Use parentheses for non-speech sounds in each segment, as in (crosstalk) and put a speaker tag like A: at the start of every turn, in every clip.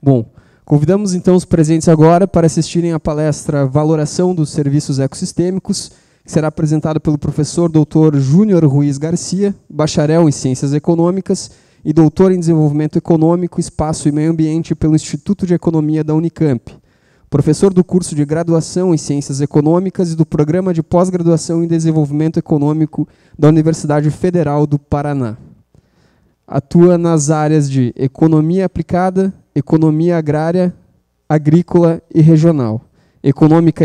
A: Bom, convidamos então os presentes agora para assistirem à palestra
B: Valoração dos Serviços Ecossistêmicos, que será apresentada pelo professor Dr. Júnior Ruiz Garcia, bacharel em Ciências Econômicas e doutor em Desenvolvimento Econômico, Espaço e Meio Ambiente pelo Instituto de Economia da Unicamp. Professor do curso de graduação em Ciências Econômicas e do programa de pós-graduação em Desenvolvimento Econômico da Universidade Federal do Paraná. Atua nas áreas de Economia Aplicada, economia agrária, agrícola e regional, econômica,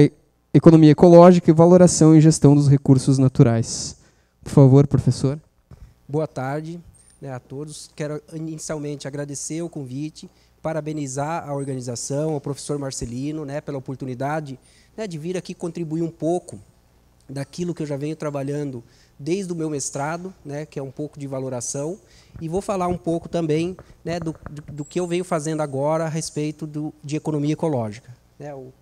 B: economia ecológica e valoração e gestão dos recursos naturais. Por favor, professor.
C: Boa tarde né, a todos. Quero inicialmente agradecer o convite, parabenizar a organização, o professor Marcelino, né, pela oportunidade né, de vir aqui contribuir um pouco daquilo que eu já venho trabalhando desde o meu mestrado, né, que é um pouco de valoração, e vou falar um pouco também né, do, do, do que eu venho fazendo agora a respeito do, de economia ecológica. Né, o,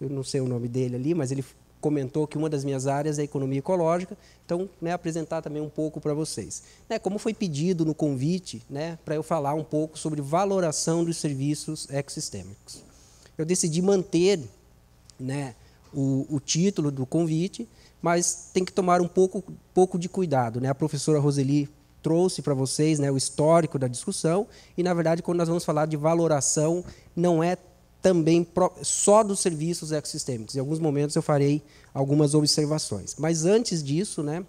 C: eu não sei o nome dele ali, mas ele comentou que uma das minhas áreas é economia ecológica, então né, apresentar também um pouco para vocês. Né, como foi pedido no convite né, para eu falar um pouco sobre valoração dos serviços ecossistêmicos. Eu decidi manter né, o, o título do convite, mas tem que tomar um pouco, pouco de cuidado. Né? A professora Roseli trouxe para vocês né, o histórico da discussão, e, na verdade, quando nós vamos falar de valoração, não é também só dos serviços ecossistêmicos. Em alguns momentos eu farei algumas observações. Mas antes disso, né,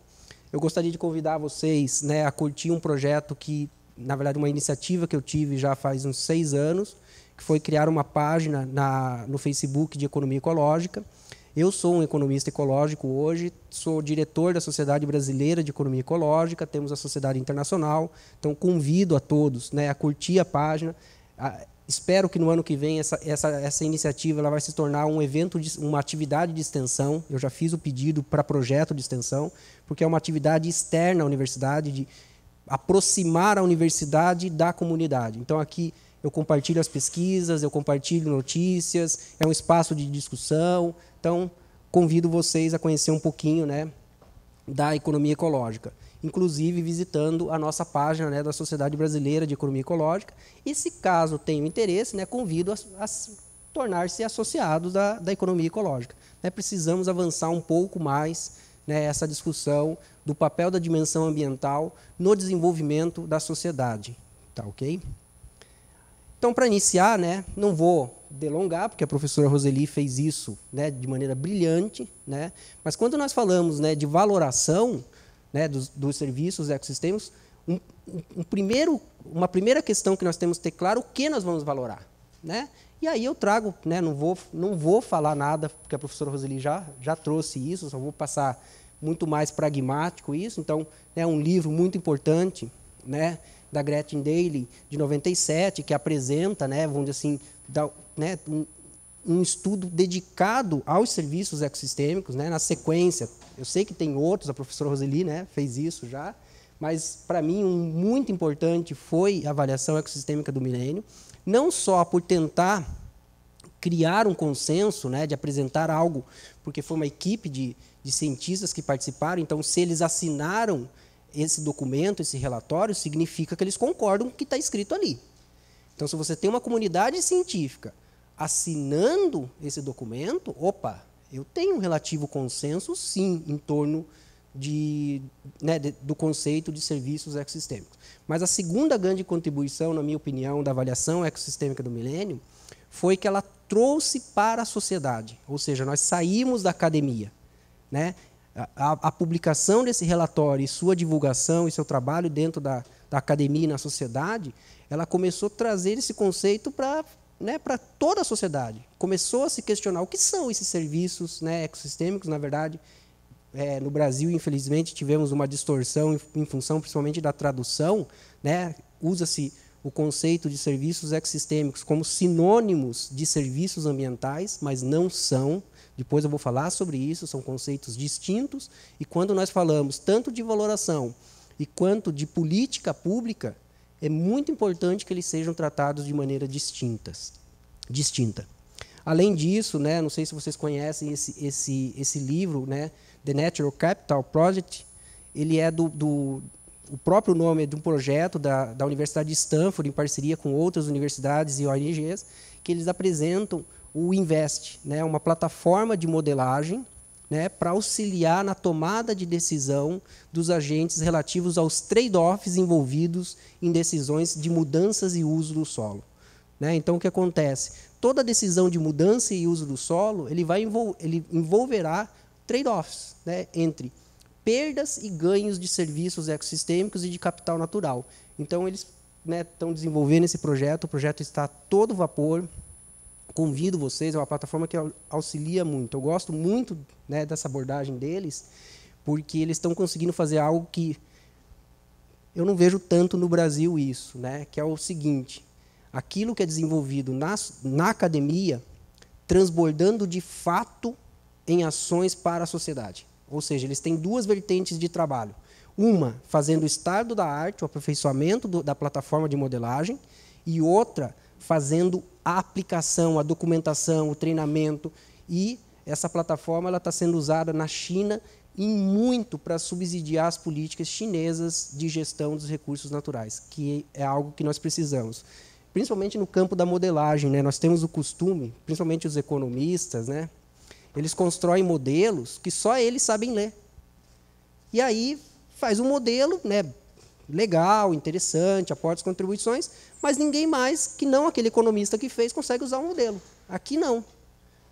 C: eu gostaria de convidar vocês né, a curtir um projeto que, na verdade, uma iniciativa que eu tive já faz uns seis anos, que foi criar uma página na, no Facebook de Economia Ecológica, eu sou um economista ecológico hoje, sou diretor da Sociedade Brasileira de Economia Ecológica, temos a Sociedade Internacional, então convido a todos né, a curtir a página. A, espero que no ano que vem essa, essa, essa iniciativa ela vai se tornar um evento, de, uma atividade de extensão. Eu já fiz o pedido para projeto de extensão, porque é uma atividade externa à universidade, de aproximar a universidade da comunidade. Então aqui eu compartilho as pesquisas, eu compartilho notícias, é um espaço de discussão, então, convido vocês a conhecer um pouquinho né, da economia ecológica, inclusive visitando a nossa página né, da Sociedade Brasileira de Economia Ecológica. E se caso tenham interesse, né, convido a, a tornar-se associados da, da economia ecológica. Né, precisamos avançar um pouco mais né, essa discussão do papel da dimensão ambiental no desenvolvimento da sociedade. Tá ok? Então, para iniciar, né, não vou delongar, porque a professora Roseli fez isso né, de maneira brilhante, né? mas quando nós falamos né, de valoração né, dos, dos serviços ecossistêmos, um, um primeiro, uma primeira questão que nós temos que ter claro o que nós vamos valorar. Né? E aí eu trago, né, não, vou, não vou falar nada, porque a professora Roseli já, já trouxe isso, só vou passar muito mais pragmático isso. Então, é um livro muito importante, né? da Gretchen Daily de 97, que apresenta, né, vamos dizer assim, da, né, um, um, estudo dedicado aos serviços ecossistêmicos, né, na sequência. Eu sei que tem outros, a professora Roseli né, fez isso já, mas para mim um muito importante foi a avaliação ecossistêmica do milênio, não só por tentar criar um consenso, né, de apresentar algo, porque foi uma equipe de, de cientistas que participaram, então se eles assinaram esse documento, esse relatório, significa que eles concordam com o que está escrito ali. Então, se você tem uma comunidade científica assinando esse documento, opa, eu tenho um relativo consenso, sim, em torno de, né, de, do conceito de serviços ecossistêmicos. Mas a segunda grande contribuição, na minha opinião, da avaliação ecossistêmica do milênio foi que ela trouxe para a sociedade, ou seja, nós saímos da academia né, a, a, publicação desse relatório e sua divulgação e seu trabalho dentro da, da academia e na sociedade, ela começou a trazer esse conceito para né, para toda a sociedade. Começou a se questionar o que são esses serviços né, ecossistêmicos, na verdade. É, no Brasil, infelizmente, tivemos uma distorção em, em função principalmente da tradução. Né, Usa-se o conceito de serviços ecossistêmicos como sinônimos de serviços ambientais, mas não são. Depois eu vou falar sobre isso, são conceitos distintos. E quando nós falamos tanto de valoração e quanto de política pública, é muito importante que eles sejam tratados de maneira distintas, distinta. Além disso, né, não sei se vocês conhecem esse, esse, esse livro, né, The Natural Capital Project, ele é do, do o próprio nome é de um projeto da, da Universidade de Stanford, em parceria com outras universidades e ONGs, que eles apresentam o Invest, né, uma plataforma de modelagem né, para auxiliar na tomada de decisão dos agentes relativos aos trade-offs envolvidos em decisões de mudanças e uso do solo. Né? Então, o que acontece? Toda decisão de mudança e uso do solo ele vai envol ele envolverá trade-offs né, entre perdas e ganhos de serviços ecossistêmicos e de capital natural. Então, eles estão né, desenvolvendo esse projeto, o projeto está todo vapor, convido vocês, é uma plataforma que auxilia muito. Eu gosto muito né, dessa abordagem deles, porque eles estão conseguindo fazer algo que eu não vejo tanto no Brasil isso, né? que é o seguinte, aquilo que é desenvolvido na, na academia, transbordando de fato em ações para a sociedade. Ou seja, eles têm duas vertentes de trabalho. Uma, fazendo o estado da arte, o aperfeiçoamento do, da plataforma de modelagem, e outra, fazendo a aplicação, a documentação, o treinamento. E essa plataforma está sendo usada na China e muito para subsidiar as políticas chinesas de gestão dos recursos naturais, que é algo que nós precisamos. Principalmente no campo da modelagem, né? nós temos o costume, principalmente os economistas, né? eles constroem modelos que só eles sabem ler. E aí faz um modelo, né? legal, interessante, aporta as contribuições, mas ninguém mais que não aquele economista que fez consegue usar o modelo. Aqui não.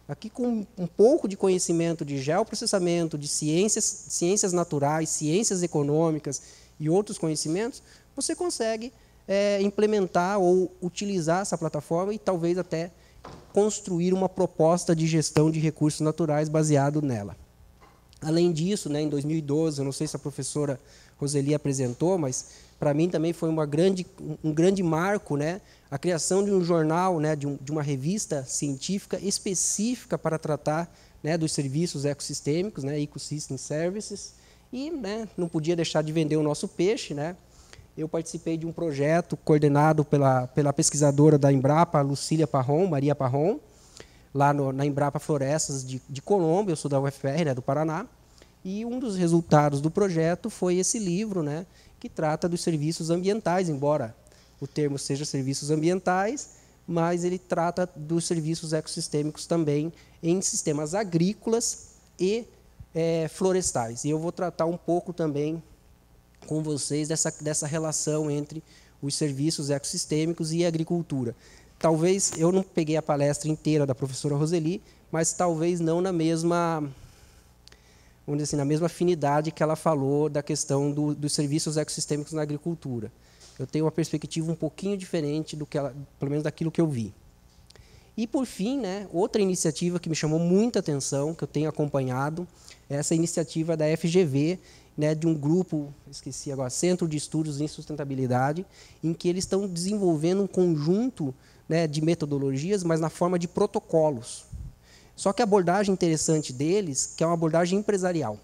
C: Aqui com um pouco de conhecimento de geoprocessamento, de ciências, ciências naturais, ciências econômicas e outros conhecimentos, você consegue é, implementar ou utilizar essa plataforma e talvez até construir uma proposta de gestão de recursos naturais baseado nela. Além disso, né, em 2012, eu não sei se a professora Roseli apresentou, mas para mim também foi uma grande, um grande marco, né? A criação de um jornal, né? De, um, de uma revista científica específica para tratar né? dos serviços ecossistêmicos, né? Ecosystem Services. E né? não podia deixar de vender o nosso peixe, né? Eu participei de um projeto coordenado pela, pela pesquisadora da Embrapa, Lucília Parron, Maria Parron, lá no, na Embrapa Florestas de, de Colômbia, eu sou da UFR, né, do Paraná. E um dos resultados do projeto foi esse livro, né, que trata dos serviços ambientais, embora o termo seja serviços ambientais, mas ele trata dos serviços ecossistêmicos também em sistemas agrícolas e é, florestais. E eu vou tratar um pouco também com vocês dessa, dessa relação entre os serviços ecossistêmicos e agricultura. Talvez eu não peguei a palestra inteira da professora Roseli, mas talvez não na mesma vamos dizer assim, na mesma afinidade que ela falou da questão do, dos serviços ecossistêmicos na agricultura. Eu tenho uma perspectiva um pouquinho diferente do que ela, pelo menos daquilo que eu vi. E por fim, né, outra iniciativa que me chamou muita atenção, que eu tenho acompanhado, é essa iniciativa da FGV, né, de um grupo, esqueci agora, Centro de Estudos em Sustentabilidade, em que eles estão desenvolvendo um conjunto né, de metodologias, mas na forma de protocolos. Só que a abordagem interessante deles, que é uma abordagem empresarial.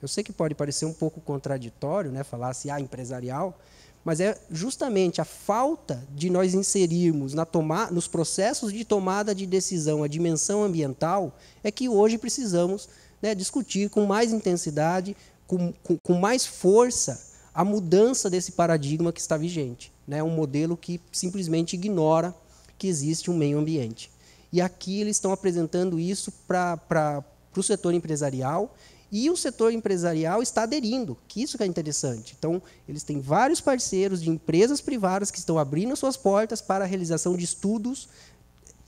C: Eu sei que pode parecer um pouco contraditório, né, falar assim, ah, empresarial, mas é justamente a falta de nós inserirmos na nos processos de tomada de decisão a dimensão ambiental é que hoje precisamos né, discutir com mais intensidade, com, com, com, mais força, a mudança desse paradigma que está vigente. Né, um modelo que simplesmente ignora que existe um meio ambiente. E aqui eles estão apresentando isso para o setor empresarial e o setor empresarial está aderindo, que isso que é interessante. Então, eles têm vários parceiros de empresas privadas que estão abrindo suas portas para a realização de estudos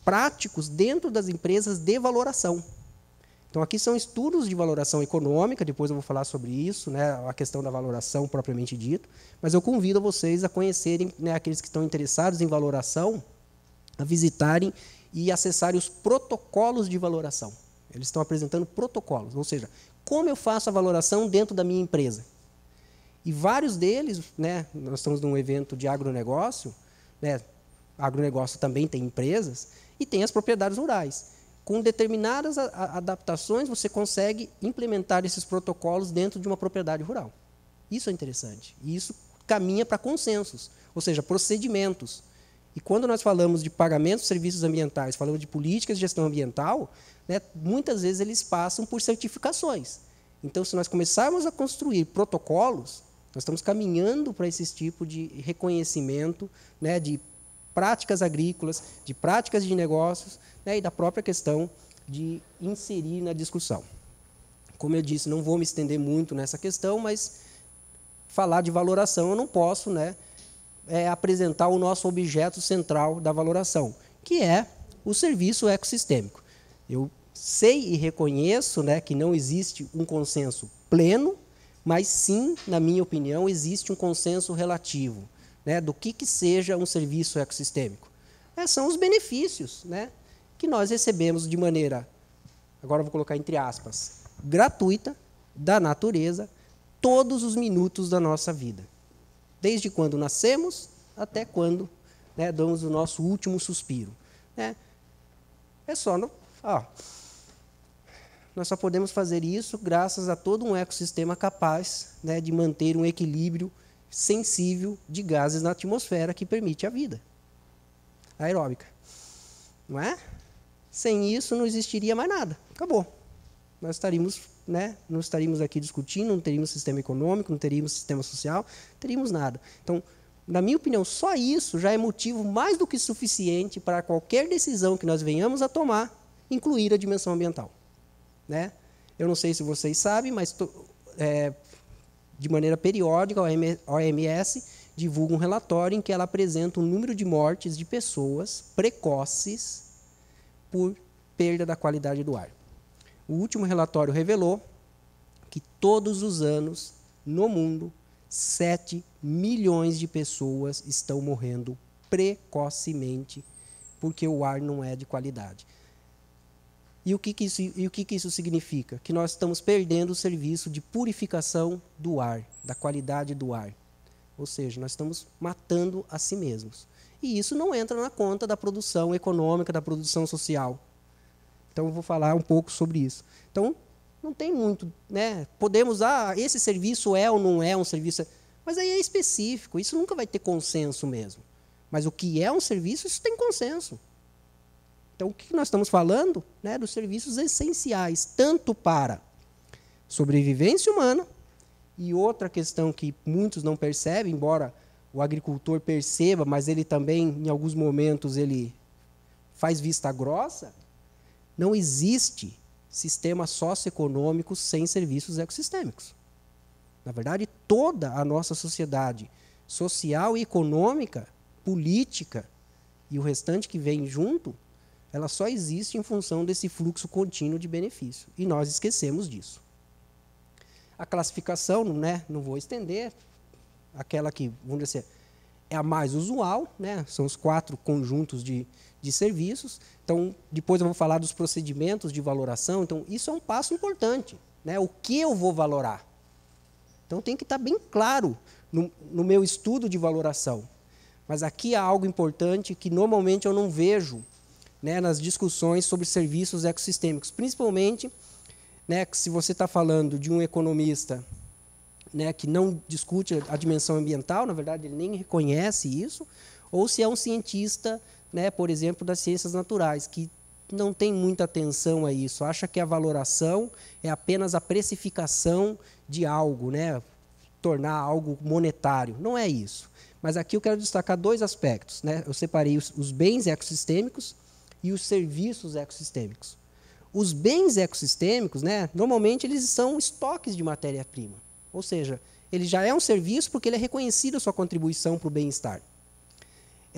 C: práticos dentro das empresas de valoração. Então, aqui são estudos de valoração econômica, depois eu vou falar sobre isso, né, a questão da valoração propriamente dito, mas eu convido vocês a conhecerem, né, aqueles que estão interessados em valoração, a visitarem e acessar os protocolos de valoração. Eles estão apresentando protocolos, ou seja, como eu faço a valoração dentro da minha empresa. E vários deles, né, nós estamos num evento de agronegócio, né, agronegócio também tem empresas, e tem as propriedades rurais. Com determinadas adaptações, você consegue implementar esses protocolos dentro de uma propriedade rural. Isso é interessante. E isso caminha para consensos, ou seja, procedimentos. E quando nós falamos de pagamentos de serviços ambientais, falamos de políticas de gestão ambiental, né, muitas vezes eles passam por certificações. Então, se nós começarmos a construir protocolos, nós estamos caminhando para esse tipo de reconhecimento né, de práticas agrícolas, de práticas de negócios né, e da própria questão de inserir na discussão. Como eu disse, não vou me estender muito nessa questão, mas falar de valoração eu não posso, né? é, apresentar o nosso objeto central da valoração, que é o serviço ecossistêmico. Eu sei e reconheço né, que não existe um consenso pleno, mas sim, na minha opinião, existe um consenso relativo né, do que, que seja um serviço ecossistêmico. É, são os benefícios né, que nós recebemos de maneira, agora vou colocar entre aspas, gratuita da natureza todos os minutos da nossa vida. Desde quando nascemos até quando né, damos o nosso último suspiro. Né? É só. No, ó, nós só podemos fazer isso graças a todo um ecossistema capaz né, de manter um equilíbrio sensível de gases na atmosfera que permite a vida aeróbica. Não é? Sem isso não existiria mais nada. Acabou. Nós estaríamos né? não estaríamos aqui discutindo, não teríamos sistema econômico, não teríamos sistema social, não teríamos nada. Então, na minha opinião, só isso já é motivo mais do que suficiente para qualquer decisão que nós venhamos a tomar, incluir a dimensão ambiental. Né? Eu não sei se vocês sabem, mas é, de maneira periódica, a OMS divulga um relatório em que ela apresenta o um número de mortes de pessoas precoces por perda da qualidade do ar. O último relatório revelou que todos os anos, no mundo, 7 milhões de pessoas estão morrendo precocemente porque o ar não é de qualidade. E o que, que, isso, e o que, que isso significa? Que nós estamos perdendo o serviço de purificação do ar, da qualidade do ar. Ou seja, nós estamos matando a si mesmos. E isso não entra na conta da produção econômica, da produção social. Então, eu vou falar um pouco sobre isso. Então, não tem muito, né? Podemos, ah, esse serviço é ou não é um serviço, mas aí é específico, isso nunca vai ter consenso mesmo. Mas o que é um serviço, isso tem consenso. Então, o que nós estamos falando? Né, dos serviços essenciais, tanto para sobrevivência humana, e outra questão que muitos não percebem, embora o agricultor perceba, mas ele também, em alguns momentos, ele faz vista grossa, não existe sistema socioeconômico sem serviços ecossistêmicos. Na verdade, toda a nossa sociedade social e econômica, política e o restante que vem junto, ela só existe em função desse fluxo contínuo de benefício. E nós esquecemos disso. A classificação, né, não vou estender, aquela que, vamos dizer, assim, é a mais usual, né, são os quatro conjuntos de, de serviços. Então, depois eu vou falar dos procedimentos de valoração. Então, isso é um passo importante. Né? O que eu vou valorar? Então, tem que estar bem claro no, no meu estudo de valoração. Mas aqui há algo importante que normalmente eu não vejo né, nas discussões sobre serviços ecossistêmicos, principalmente né, se você está falando de um economista né, que não discute a dimensão ambiental, na verdade ele nem reconhece isso, ou se é um cientista né, por exemplo, das ciências naturais, que não tem muita atenção a isso, acha que a valoração é apenas a precificação de algo, né, tornar algo monetário. Não é isso. Mas aqui eu quero destacar dois aspectos. Né? Eu separei os, os bens ecossistêmicos e os serviços ecossistêmicos. Os bens ecossistêmicos, né, normalmente eles são estoques de matéria-prima. Ou seja, ele já é um serviço porque ele é reconhecido a sua contribuição para o bem-estar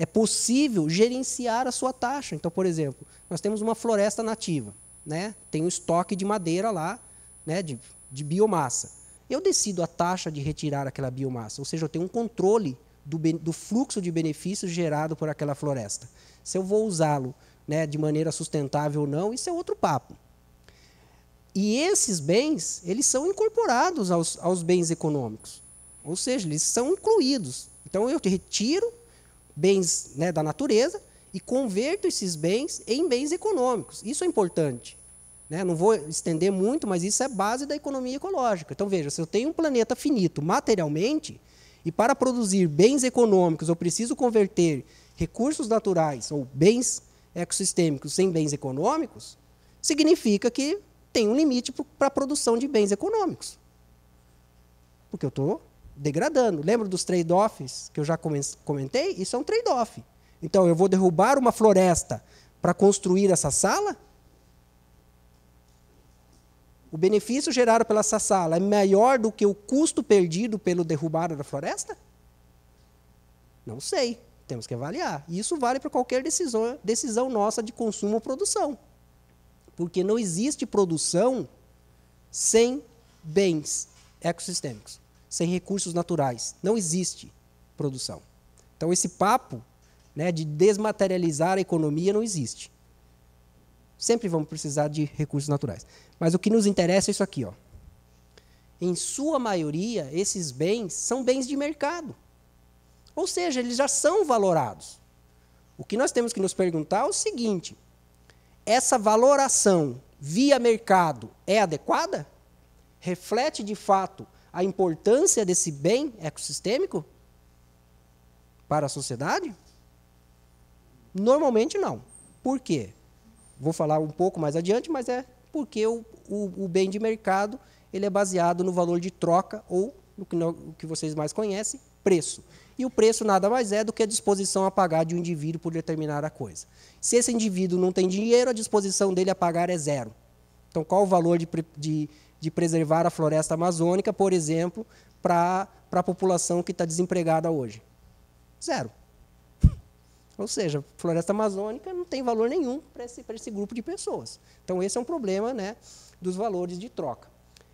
C: é possível gerenciar a sua taxa. Então, por exemplo, nós temos uma floresta nativa, né? tem um estoque de madeira lá, né? de, de biomassa. Eu decido a taxa de retirar aquela biomassa, ou seja, eu tenho um controle do, do fluxo de benefícios gerado por aquela floresta. Se eu vou usá-lo né, de maneira sustentável ou não, isso é outro papo. E esses bens, eles são incorporados aos, aos bens econômicos. Ou seja, eles são incluídos. Então eu retiro bens né, da natureza e converto esses bens em bens econômicos. Isso é importante. Né? Não vou estender muito, mas isso é base da economia ecológica. Então, veja, se eu tenho um planeta finito materialmente, e para produzir bens econômicos eu preciso converter recursos naturais ou bens ecossistêmicos em bens econômicos, significa que tem um limite para a produção de bens econômicos. Porque eu estou degradando. Lembra dos trade-offs que eu já comentei? Isso é um trade-off. Então, eu vou derrubar uma floresta para construir essa sala? O benefício gerado pela essa sala é maior do que o custo perdido pelo derrubar da floresta? Não sei. Temos que avaliar. E isso vale para qualquer decisão, decisão nossa de consumo ou produção. Porque não existe produção sem bens ecossistêmicos sem recursos naturais. Não existe produção. Então, esse papo né, de desmaterializar a economia não existe. Sempre vamos precisar de recursos naturais. Mas o que nos interessa é isso aqui. Ó. Em sua maioria, esses bens são bens de mercado. Ou seja, eles já são valorados. O que nós temos que nos perguntar é o seguinte: essa valoração via mercado é adequada? Reflete de fato a importância desse bem ecossistêmico para a sociedade? Normalmente não. Por quê? Vou falar um pouco mais adiante, mas é porque o, o, o bem de mercado ele é baseado no valor de troca ou no que, no, que vocês mais conhecem, preço. E o preço nada mais é do que a disposição a pagar de um indivíduo por determinada coisa. Se esse indivíduo não tem dinheiro, a disposição dele a pagar é zero. Então, qual o valor de, de de preservar a floresta amazônica, por exemplo, para a população que está desempregada hoje? Zero. (laughs) Ou seja, floresta amazônica não tem valor nenhum para esse, esse grupo de pessoas. Então, esse é um problema né, dos valores de troca.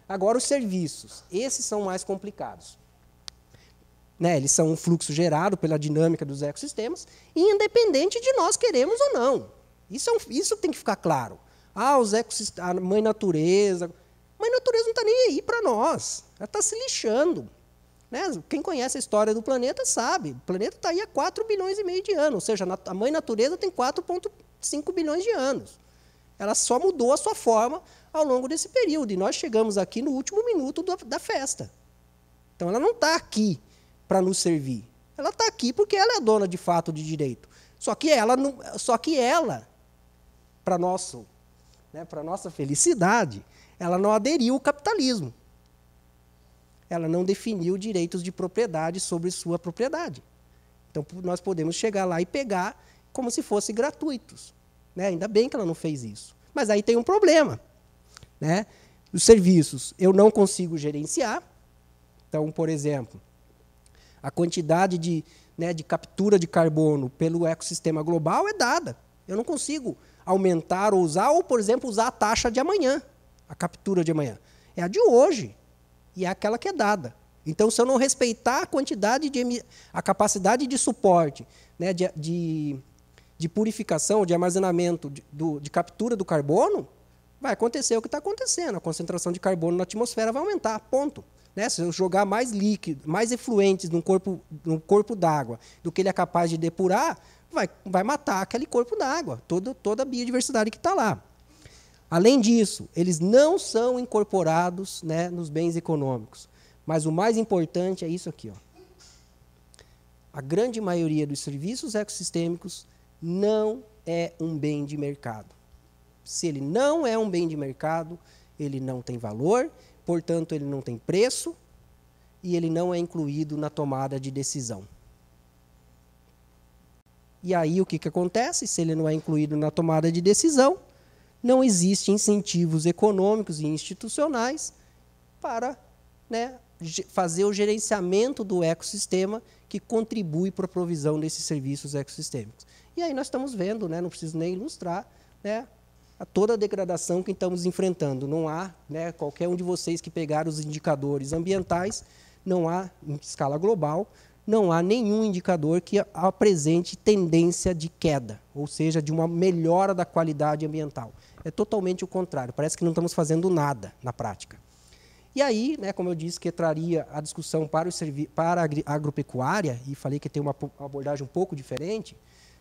C: Agora, os serviços. Esses são mais complicados. Né, eles são um fluxo gerado pela dinâmica dos ecossistemas, independente de nós queremos ou não. Isso, é um, isso tem que ficar claro. Ah, os ecossistemas, a mãe natureza, mas a natureza não está nem aí para nós. Ela está se lixando. Né? Quem conhece a história do planeta sabe. O planeta está aí há 4 bilhões e meio de anos. Ou seja, a mãe natureza tem 4,5 bilhões de anos. Ela só mudou a sua forma ao longo desse período. E nós chegamos aqui no último minuto da, da festa. Então ela não está aqui para nos servir. Ela está aqui porque ela é dona de fato de direito. Só que ela, só que ela, para nosso, né, para nossa felicidade, ela não aderiu ao capitalismo. Ela não definiu direitos de propriedade sobre sua propriedade. Então, nós podemos chegar lá e pegar como se fossem gratuitos. Né? Ainda bem que ela não fez isso. Mas aí tem um problema. Né? Os serviços eu não consigo gerenciar. Então, por exemplo, a quantidade de, né, de captura de carbono pelo ecossistema global é dada. Eu não consigo aumentar ou usar, ou, por exemplo, usar a taxa de amanhã a captura de amanhã. É a de hoje. E é aquela que é dada. Então, se eu não respeitar a quantidade de a capacidade de suporte, né, de, de, de purificação, de armazenamento, de, do, de captura do carbono, vai acontecer o que está acontecendo. A concentração de carbono na atmosfera vai aumentar, ponto. Né? Se eu jogar mais líquido, mais efluentes num corpo, num corpo d'água do que ele é capaz de depurar, vai, vai matar aquele corpo d'água, toda, toda a biodiversidade que está lá. Além disso, eles não são incorporados né, nos bens econômicos. Mas o mais importante é isso aqui. Ó. A grande maioria dos serviços ecossistêmicos não é um bem de mercado. Se ele não é um bem de mercado, ele não tem valor, portanto, ele não tem preço e ele não é incluído na tomada de decisão. E aí o que, que acontece? Se ele não é incluído na tomada de decisão, não existem incentivos econômicos e institucionais para né, fazer o gerenciamento do ecossistema que contribui para a provisão desses serviços ecossistêmicos. E aí nós estamos vendo, né, não preciso nem ilustrar, né, a toda a degradação que estamos enfrentando. Não há, né, qualquer um de vocês que pegar os indicadores ambientais, não há, em escala global, não há nenhum indicador que apresente tendência de queda, ou seja, de uma melhora da qualidade ambiental é totalmente o contrário. Parece que não estamos fazendo nada na prática. E aí, né, como eu disse, que traria a discussão para, para a agropecuária, e falei que tem uma abordagem um pouco diferente,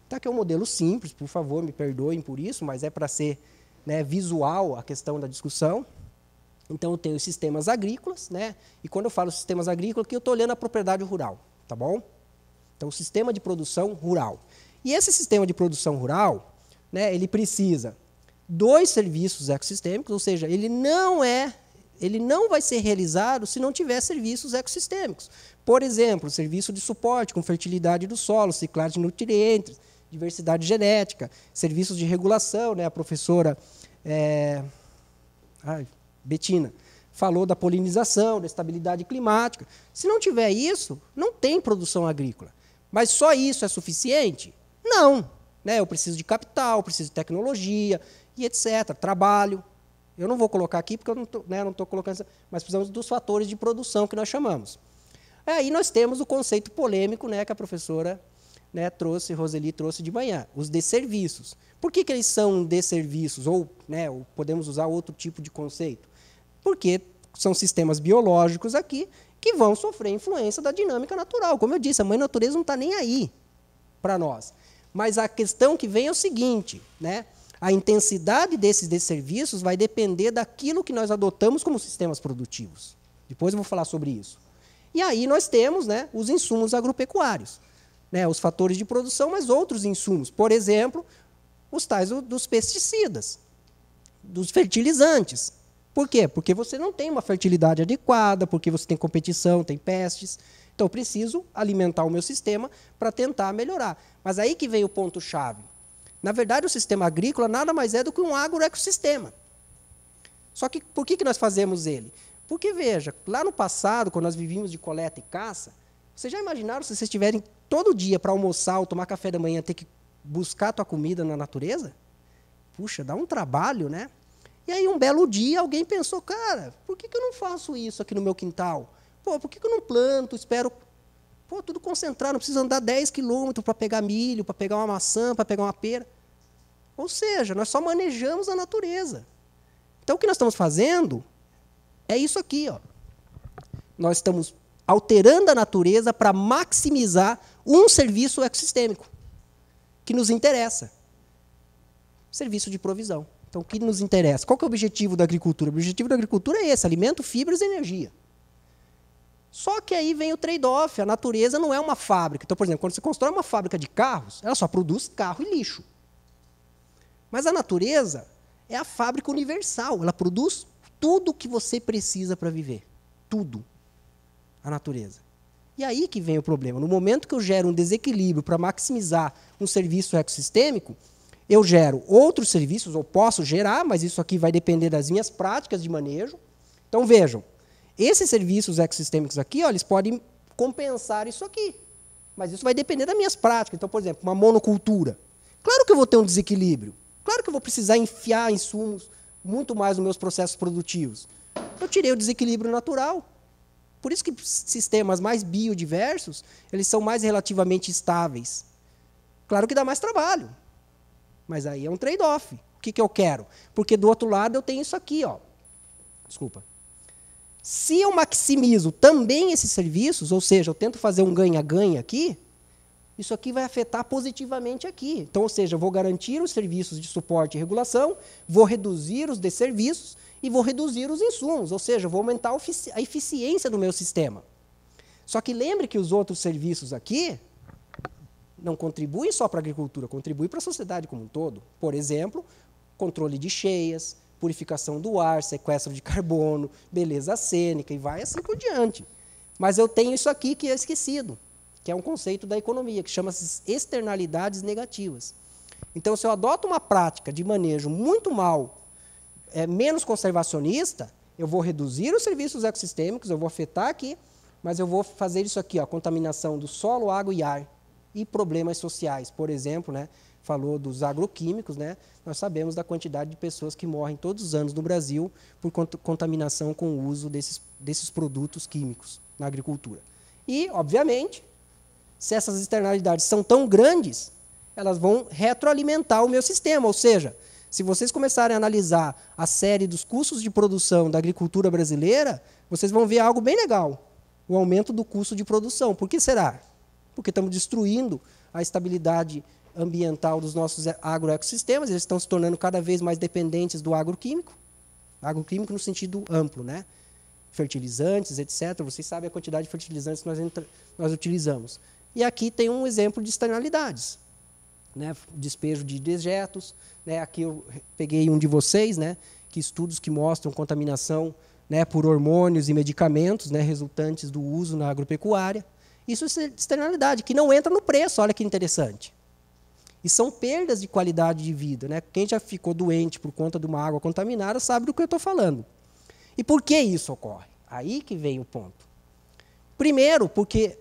C: tá que é um modelo simples, por favor, me perdoem por isso, mas é para ser né, visual a questão da discussão. Então, eu tenho sistemas agrícolas, né, e quando eu falo sistemas agrícolas, que eu estou olhando a propriedade rural, tá bom? Então, sistema de produção rural. E esse sistema de produção rural, né, ele precisa dois serviços ecossistêmicos, ou seja, ele não é, ele não vai ser realizado se não tiver serviços ecossistêmicos. Por exemplo, serviço de suporte com fertilidade do solo, ciclagem de nutrientes, diversidade genética, serviços de regulação, né? A professora é, ai, Betina falou da polinização, da estabilidade climática. Se não tiver isso, não tem produção agrícola. Mas só isso é suficiente? Não. Né? Eu preciso de capital, preciso de tecnologia, e etc. Trabalho. Eu não vou colocar aqui porque eu não estou né, colocando, mas precisamos dos fatores de produção que nós chamamos. Aí é, nós temos o conceito polêmico né, que a professora né, trouxe, Roseli trouxe de manhã, os desserviços. Por que, que eles são desserviços? Ou, né, ou podemos usar outro tipo de conceito? Porque são sistemas biológicos aqui que vão sofrer influência da dinâmica natural. Como eu disse, a mãe natureza não está nem aí para nós. Mas a questão que vem é o seguinte, né? A intensidade desses, desserviços serviços vai depender daquilo que nós adotamos como sistemas produtivos. Depois eu vou falar sobre isso. E aí nós temos né, os insumos agropecuários, né, os fatores de produção, mas outros insumos. Por exemplo, os tais dos pesticidas, dos fertilizantes. Por quê? Porque você não tem uma fertilidade adequada, porque você tem competição, tem pestes. Então, eu preciso alimentar o meu sistema para tentar melhorar. Mas aí que vem o ponto-chave. Na verdade, o sistema agrícola nada mais é do que um agroecossistema. Só que por que, que nós fazemos ele? Porque, veja, lá no passado, quando nós vivíamos de coleta e caça, vocês já imaginaram se vocês tiverem todo dia para almoçar ou tomar café da manhã ter que buscar a tua comida na natureza? Puxa, dá um trabalho, né? E aí, um belo dia, alguém pensou, cara, por que, que eu não faço isso aqui no meu quintal? Pô, por que, que eu não planto, espero... Pô, tudo concentrado, não preciso andar 10 quilômetros para pegar milho, para pegar uma maçã, para pegar uma pera. Ou seja, nós só manejamos a natureza. Então o que nós estamos fazendo é isso aqui, ó. Nós estamos alterando a natureza para maximizar um serviço ecossistêmico que nos interessa. Serviço de provisão. Então, o que nos interessa? Qual é o objetivo da agricultura? O objetivo da agricultura é esse: alimento, fibras e energia. Só que aí vem o trade-off. A natureza não é uma fábrica. Então, por exemplo, quando você constrói uma fábrica de carros, ela só produz carro e lixo. Mas a natureza é a fábrica universal, ela produz tudo o que você precisa para viver. Tudo. A natureza. E aí que vem o problema. No momento que eu gero um desequilíbrio para maximizar um serviço ecossistêmico, eu gero outros serviços, ou posso gerar, mas isso aqui vai depender das minhas práticas de manejo. Então vejam, esses serviços ecossistêmicos aqui, ó, eles podem compensar isso aqui. Mas isso vai depender das minhas práticas. Então, por exemplo, uma monocultura. Claro que eu vou ter um desequilíbrio. Claro que eu vou precisar enfiar insumos muito mais nos meus processos produtivos. Eu tirei o desequilíbrio natural. Por isso que sistemas mais biodiversos, eles são mais relativamente estáveis. Claro que dá mais trabalho, mas aí é um trade-off. O que, que eu quero? Porque do outro lado eu tenho isso aqui, ó. Desculpa. Se eu maximizo também esses serviços, ou seja, eu tento fazer um ganha-ganha aqui, isso aqui vai afetar positivamente aqui. Então, ou seja, eu vou garantir os serviços de suporte e regulação, vou reduzir os desserviços e vou reduzir os insumos, ou seja, vou aumentar a eficiência do meu sistema. Só que lembre que os outros serviços aqui não contribuem só para a agricultura, contribuem para a sociedade como um todo. Por exemplo, controle de cheias, purificação do ar, sequestro de (laughs) carbono, beleza cênica e vai assim por diante. Mas eu tenho isso aqui que é esquecido que é um conceito da economia, que chama-se externalidades negativas. Então, se eu adoto uma prática de manejo muito mal, é, menos conservacionista, eu vou reduzir os serviços ecossistêmicos, eu vou afetar aqui, mas eu vou fazer isso aqui, ó, contaminação do solo, água e ar e problemas sociais. Por exemplo, né, falou dos agroquímicos, né, nós sabemos da quantidade de pessoas que morrem todos os anos no Brasil por cont contaminação com o uso desses, desses produtos químicos na agricultura. E, obviamente, se essas externalidades são tão grandes, elas vão retroalimentar o meu sistema. Ou seja, se vocês começarem a analisar a série dos custos de produção da agricultura brasileira, vocês vão ver algo bem legal: o aumento do custo de produção. Por que será? Porque estamos destruindo a estabilidade ambiental dos nossos agroecossistemas, eles estão se tornando cada vez mais dependentes do agroquímico. Agroquímico no sentido amplo, né? Fertilizantes, etc. Vocês sabem a quantidade de fertilizantes que nós, nós utilizamos. E aqui tem um exemplo de externalidades. Né, despejo de dejetos. Né, aqui eu peguei um de vocês, né, que estudos que mostram contaminação né, por hormônios e medicamentos né, resultantes do uso na agropecuária. Isso é externalidade, que não entra no preço, olha que interessante. E são perdas de qualidade de vida. Né? Quem já ficou doente por conta de uma água contaminada sabe do que eu estou falando. E por que isso ocorre? Aí que vem o ponto. Primeiro, porque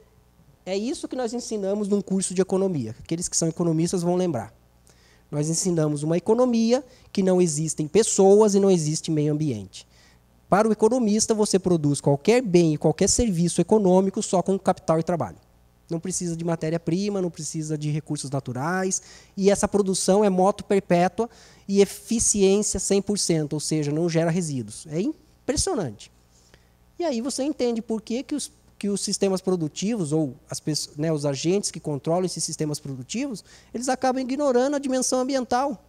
C: é isso que nós ensinamos num curso de economia. Aqueles que são economistas vão lembrar. Nós ensinamos uma economia que não existem pessoas e não existe meio ambiente. Para o economista, você produz qualquer bem e qualquer serviço econômico só com capital e trabalho. Não precisa de matéria-prima, não precisa de recursos naturais. E essa produção é moto perpétua e eficiência 100%, ou seja, não gera resíduos. É impressionante. E aí você entende por que, que os que os sistemas produtivos ou as pessoas, né, os agentes que controlam esses sistemas produtivos, eles acabam ignorando a dimensão ambiental.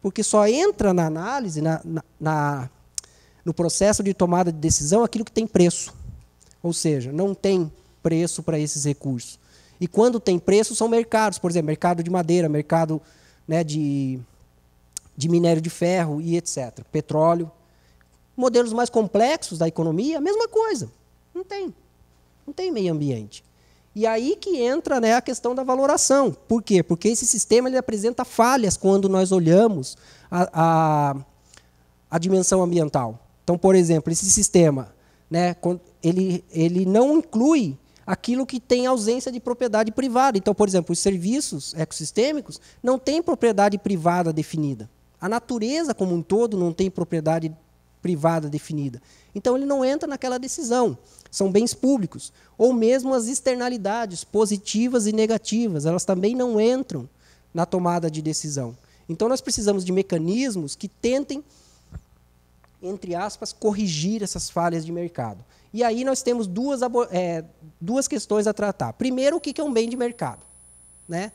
C: Porque só entra na análise, na, na, na, no processo de tomada de decisão, aquilo que tem preço. Ou seja, não tem preço para esses recursos. E quando tem preço, são mercados, por exemplo, mercado de madeira, mercado né, de, de minério de ferro e etc. Petróleo. Modelos mais complexos da economia, a mesma coisa. Não tem. Não tem meio ambiente. E aí que entra né, a questão da valoração. Por quê? Porque esse sistema ele apresenta falhas quando nós olhamos a, a, a dimensão ambiental. Então, por exemplo, esse sistema né, ele, ele não inclui aquilo que tem ausência de propriedade privada. Então, por exemplo, os serviços ecossistêmicos não têm propriedade privada definida. A natureza como um todo não tem propriedade privada definida. Então ele não entra naquela decisão. São bens públicos. Ou mesmo as externalidades positivas e negativas, elas também não entram na tomada de decisão. Então nós precisamos de mecanismos que tentem, entre aspas, corrigir essas falhas de mercado. E aí nós temos duas, é, duas questões a tratar. Primeiro, o que é um bem de mercado? Né?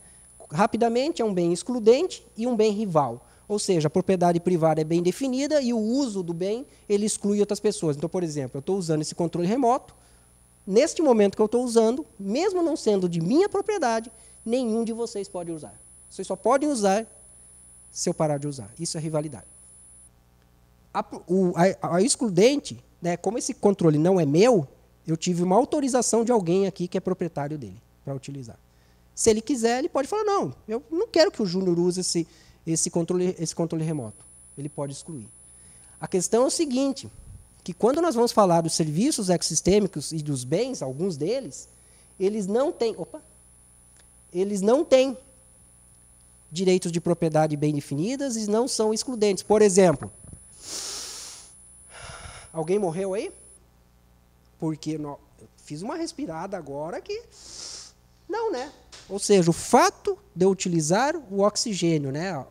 C: Rapidamente, é um bem excludente e um bem rival. Ou seja, a propriedade privada é bem definida e o uso do bem ele exclui outras pessoas. Então, por exemplo, eu estou usando esse controle remoto. Neste momento que eu estou usando, mesmo não sendo de minha propriedade, nenhum de vocês pode usar. Vocês só podem usar se eu parar de usar. Isso é rivalidade. A, o, a, a excludente, né, como esse controle não é meu, eu tive uma autorização de alguém aqui que é proprietário dele para utilizar. Se ele quiser, ele pode falar: não, eu não quero que o Júnior use esse, esse controle, esse controle remoto. Ele pode excluir. A questão é o seguinte, que quando nós vamos falar dos serviços ecossistêmicos e dos bens, alguns deles, eles não têm, opa, eles não têm direitos de propriedade bem definidas e não são excludentes. Por exemplo, alguém morreu aí? Porque não, fiz uma respirada agora que não, né? Ou seja, o fato de eu utilizar o oxigênio, né,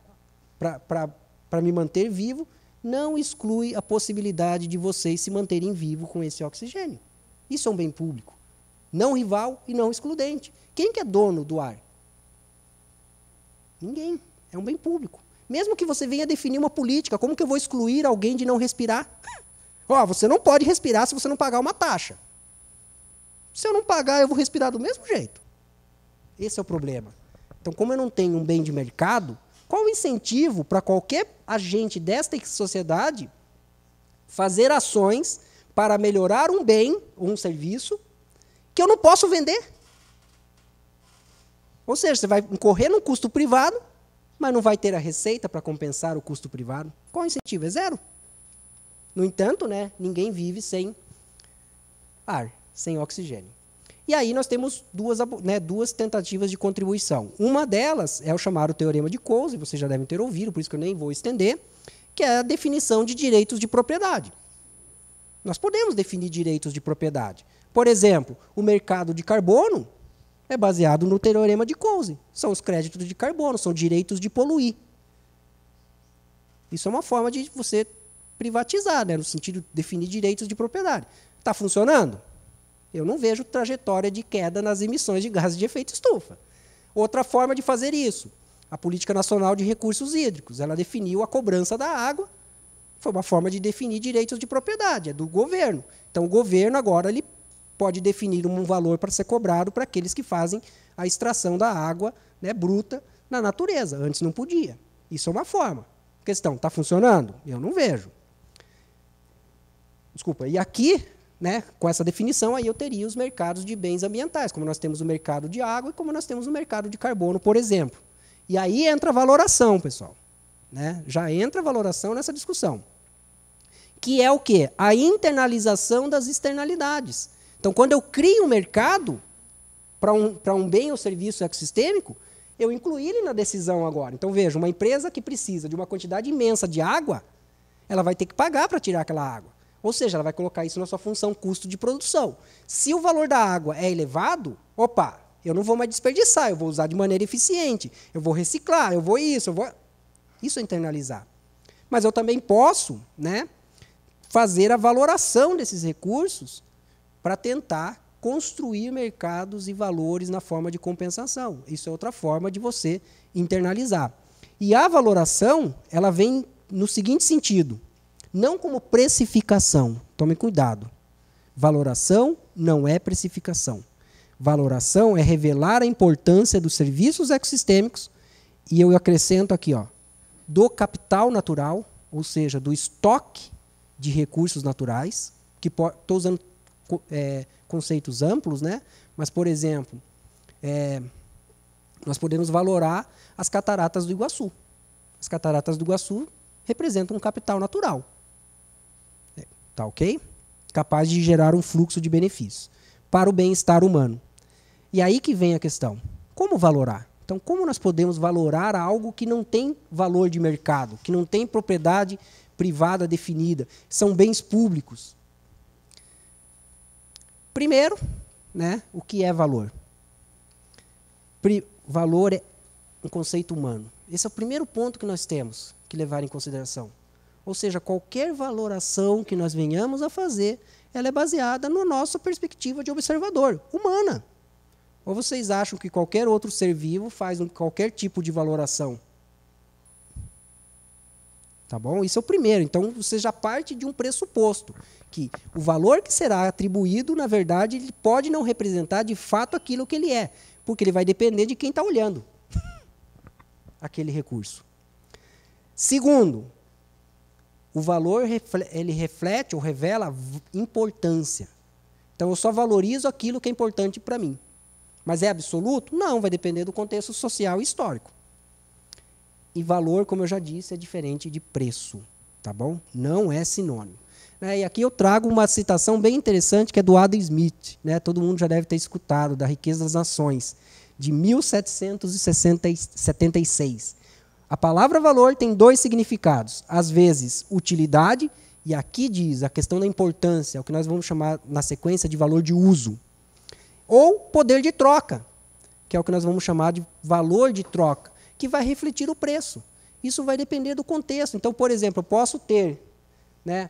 C: para me manter vivo, não exclui a possibilidade de vocês se manterem vivo com esse oxigênio. Isso é um bem público. Não rival e não excludente. Quem que é dono do ar? Ninguém. É um bem público. Mesmo que você venha definir uma política, como que eu vou excluir alguém de não respirar? (laughs) Ó, você não pode respirar se você não pagar uma taxa. Se eu não pagar, eu vou respirar do mesmo jeito. Esse é o problema. Então, como eu não tenho um bem de mercado, qual o incentivo para qualquer agente desta sociedade fazer ações para melhorar um bem ou um serviço que eu não posso vender? Ou seja, você vai incorrer num custo privado, mas não vai ter a receita para compensar o custo privado. Qual o incentivo? É zero. No entanto, né, ninguém vive sem ar, sem oxigênio. E aí nós temos duas, né, duas tentativas de contribuição. Uma delas é o chamado Teorema de Coase, vocês já devem ter ouvido, por isso que eu nem vou estender, que é a definição de direitos de propriedade. Nós podemos definir direitos de propriedade. Por exemplo, o mercado de carbono é baseado no Teorema de Coase. São os créditos de carbono, são direitos de poluir. Isso é uma forma de você privatizar, né, no sentido de definir direitos de propriedade. Está funcionando? Eu não vejo trajetória de queda nas emissões de gases de efeito estufa. Outra forma de fazer isso, a Política Nacional de Recursos Hídricos. Ela definiu a cobrança da água, foi uma forma de definir direitos de propriedade, é do governo. Então, o governo agora ele pode definir um valor para ser cobrado para aqueles que fazem a extração da água né, bruta na natureza. Antes não podia. Isso é uma forma. Questão, está funcionando? Eu não vejo. Desculpa, e aqui né, com essa definição, aí eu teria os mercados de bens ambientais, como nós temos o mercado de água e como nós temos o mercado de carbono, por exemplo. E aí entra a valoração, pessoal. Né? Já entra a valoração nessa discussão. Que é o quê? A internalização das externalidades. Então, quando eu crio um mercado para um, um bem ou serviço ecossistêmico, eu incluí ele na decisão agora. Então, veja, uma empresa que precisa de uma quantidade imensa de água, ela vai ter que pagar para tirar aquela água. Ou seja, ela vai colocar isso na sua função custo de produção. Se o valor da água é elevado, opa, eu não vou mais desperdiçar, eu vou usar de maneira eficiente, eu vou reciclar, eu vou isso, eu vou. Isso é internalizar. Mas eu também posso né, fazer a valoração desses recursos para tentar construir mercados e valores na forma de compensação. Isso é outra forma de você internalizar. E a valoração, ela vem no seguinte sentido: não como precificação. Tome cuidado. Valoração não é precificação. Valoração é revelar a importância dos serviços ecossistêmicos e eu acrescento aqui, ó, do capital natural, ou seja, do estoque de recursos naturais, que estou usando é, conceitos amplos, né? mas, por exemplo, é, nós podemos valorar as cataratas do Iguaçu. As cataratas do Iguaçu representam um capital natural. Tá ok? Capaz de gerar um fluxo de benefícios para o bem-estar humano. E aí que vem a questão: como valorar? Então, como nós podemos valorar algo que não tem valor de mercado, que não tem propriedade privada definida, são bens públicos? Primeiro, né, o que é valor? Pri valor é um conceito humano. Esse é o primeiro ponto que nós temos que levar em consideração. Ou seja, qualquer valoração que nós venhamos a fazer, ela é baseada na nossa perspectiva de observador, humana. Ou vocês acham que qualquer outro ser vivo faz um, qualquer tipo de valoração? Tá bom? Isso é o primeiro. Então, você já parte de um pressuposto que o valor que será atribuído, na verdade, ele pode não representar de fato aquilo que ele é, porque ele vai depender de quem está olhando (laughs) aquele recurso. Segundo, o valor ele reflete ou revela importância. Então eu só valorizo aquilo que é importante para mim. Mas é absoluto? Não, vai depender do contexto social e histórico. E valor, como eu já disse, é diferente de preço, tá bom? Não é sinônimo. É, e aqui eu trago uma citação bem interessante que é do Adam Smith, né? Todo mundo já deve ter escutado da Riqueza das Nações, de 1776 a palavra valor tem dois significados. Às vezes, utilidade, e aqui diz a questão da importância, é o que nós vamos chamar na sequência de valor de uso. Ou poder de troca, que é o que nós vamos chamar de valor de troca, que vai refletir o preço. Isso vai depender do contexto. Então, por exemplo, eu posso ter né,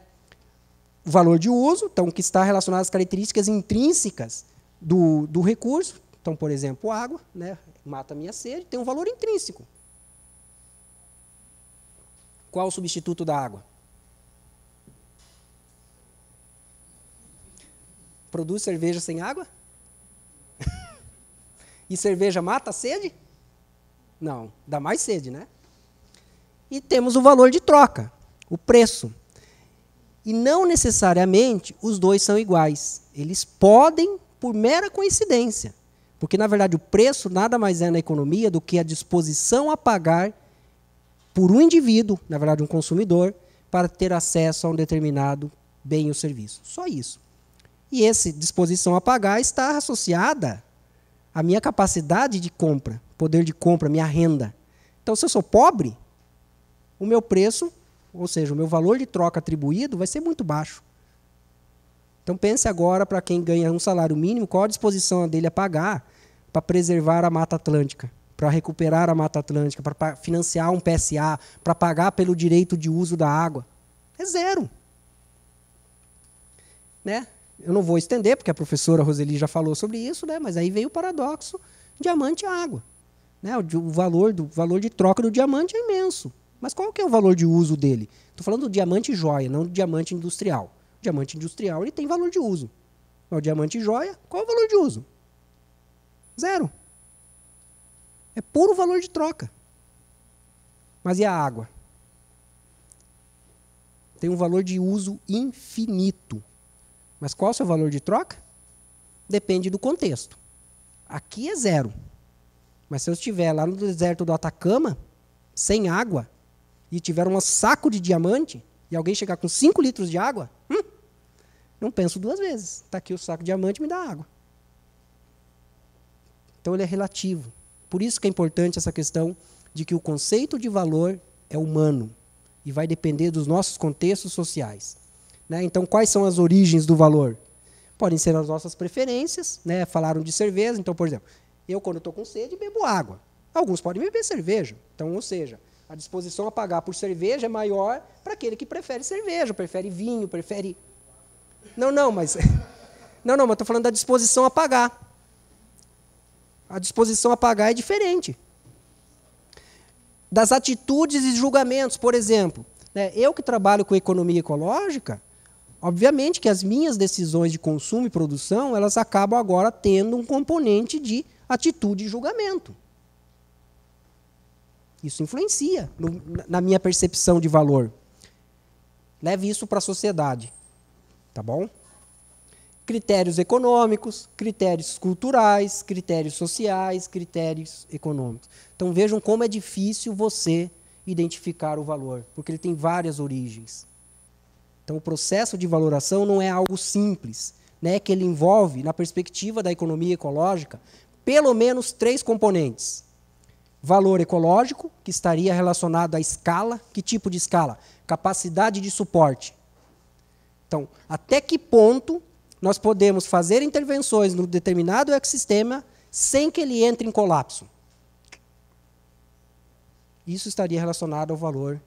C: o valor de uso, então, que está relacionado às características intrínsecas do, do recurso. Então, por exemplo, água, né, mata a minha sede, tem um valor intrínseco. Qual o substituto da água? Produz cerveja sem água? (laughs) e cerveja mata a sede? Não, dá mais sede, né? E temos o valor de troca, o preço. E não necessariamente os dois são iguais. Eles podem, por mera coincidência. Porque, na verdade, o preço nada mais é na economia do que a disposição a pagar por um indivíduo, na verdade um consumidor, para ter acesso a um determinado bem ou serviço. Só isso. E essa disposição a pagar está associada à minha capacidade de compra, poder de compra, minha renda. Então, se eu sou pobre, o meu preço, ou seja, o meu valor de troca atribuído, vai ser muito baixo. Então, pense agora para quem ganha um salário mínimo, qual a disposição dele a pagar para preservar a Mata Atlântica para recuperar a Mata Atlântica, para financiar um PSA, para pagar pelo direito de uso da água. É zero. Né? Eu não vou estender, porque a professora Roseli já falou sobre isso, né? mas aí veio o paradoxo diamante e é água. Né? O, o, valor do, o valor de troca do diamante é imenso. Mas qual que é o valor de uso dele? Estou falando do diamante joia, não do diamante industrial. O diamante industrial ele tem valor de uso. Mas o diamante joia, qual é o valor de uso? Zero. É puro valor de troca. Mas e a água? Tem um valor de uso infinito. Mas qual é o seu valor de troca? Depende do contexto. Aqui é zero. Mas se eu estiver lá no deserto do Atacama, sem água, e tiver um saco de diamante, e alguém chegar com 5 litros de água, hum, não penso duas vezes. Está aqui o saco de diamante, me dá água. Então ele é relativo. Por isso que é importante essa questão de que o conceito de valor é humano e vai depender dos nossos contextos sociais. Né? Então, quais são as origens do valor? Podem ser as nossas preferências, né? falaram de cerveja, então, por exemplo, eu, quando estou com sede, bebo água. Alguns podem beber cerveja. Então, ou seja, a disposição a pagar por cerveja é maior para aquele que prefere cerveja, prefere vinho, prefere. Não, não, mas. (laughs) Não, não, mas estou falando da disposição a pagar. A disposição a pagar é diferente. Das atitudes e julgamentos, por exemplo. Né? Eu que trabalho com economia ecológica, obviamente que as minhas decisões de consumo e produção, elas acabam agora tendo um componente de atitude e julgamento. Isso influencia no, na minha percepção de valor. Leve isso para a sociedade. Tá bom? critérios econômicos, critérios culturais, critérios sociais, critérios econômicos. Então vejam como é difícil você identificar o valor, porque ele tem várias origens. Então o processo de valoração não é algo simples, né, que ele envolve, na perspectiva da economia ecológica, pelo menos três componentes. Valor ecológico, que estaria relacionado à escala. Que tipo de escala? Capacidade de suporte. Então, até que ponto nós podemos fazer intervenções no determinado ecossistema sem que ele entre em colapso. Isso estaria relacionado ao valor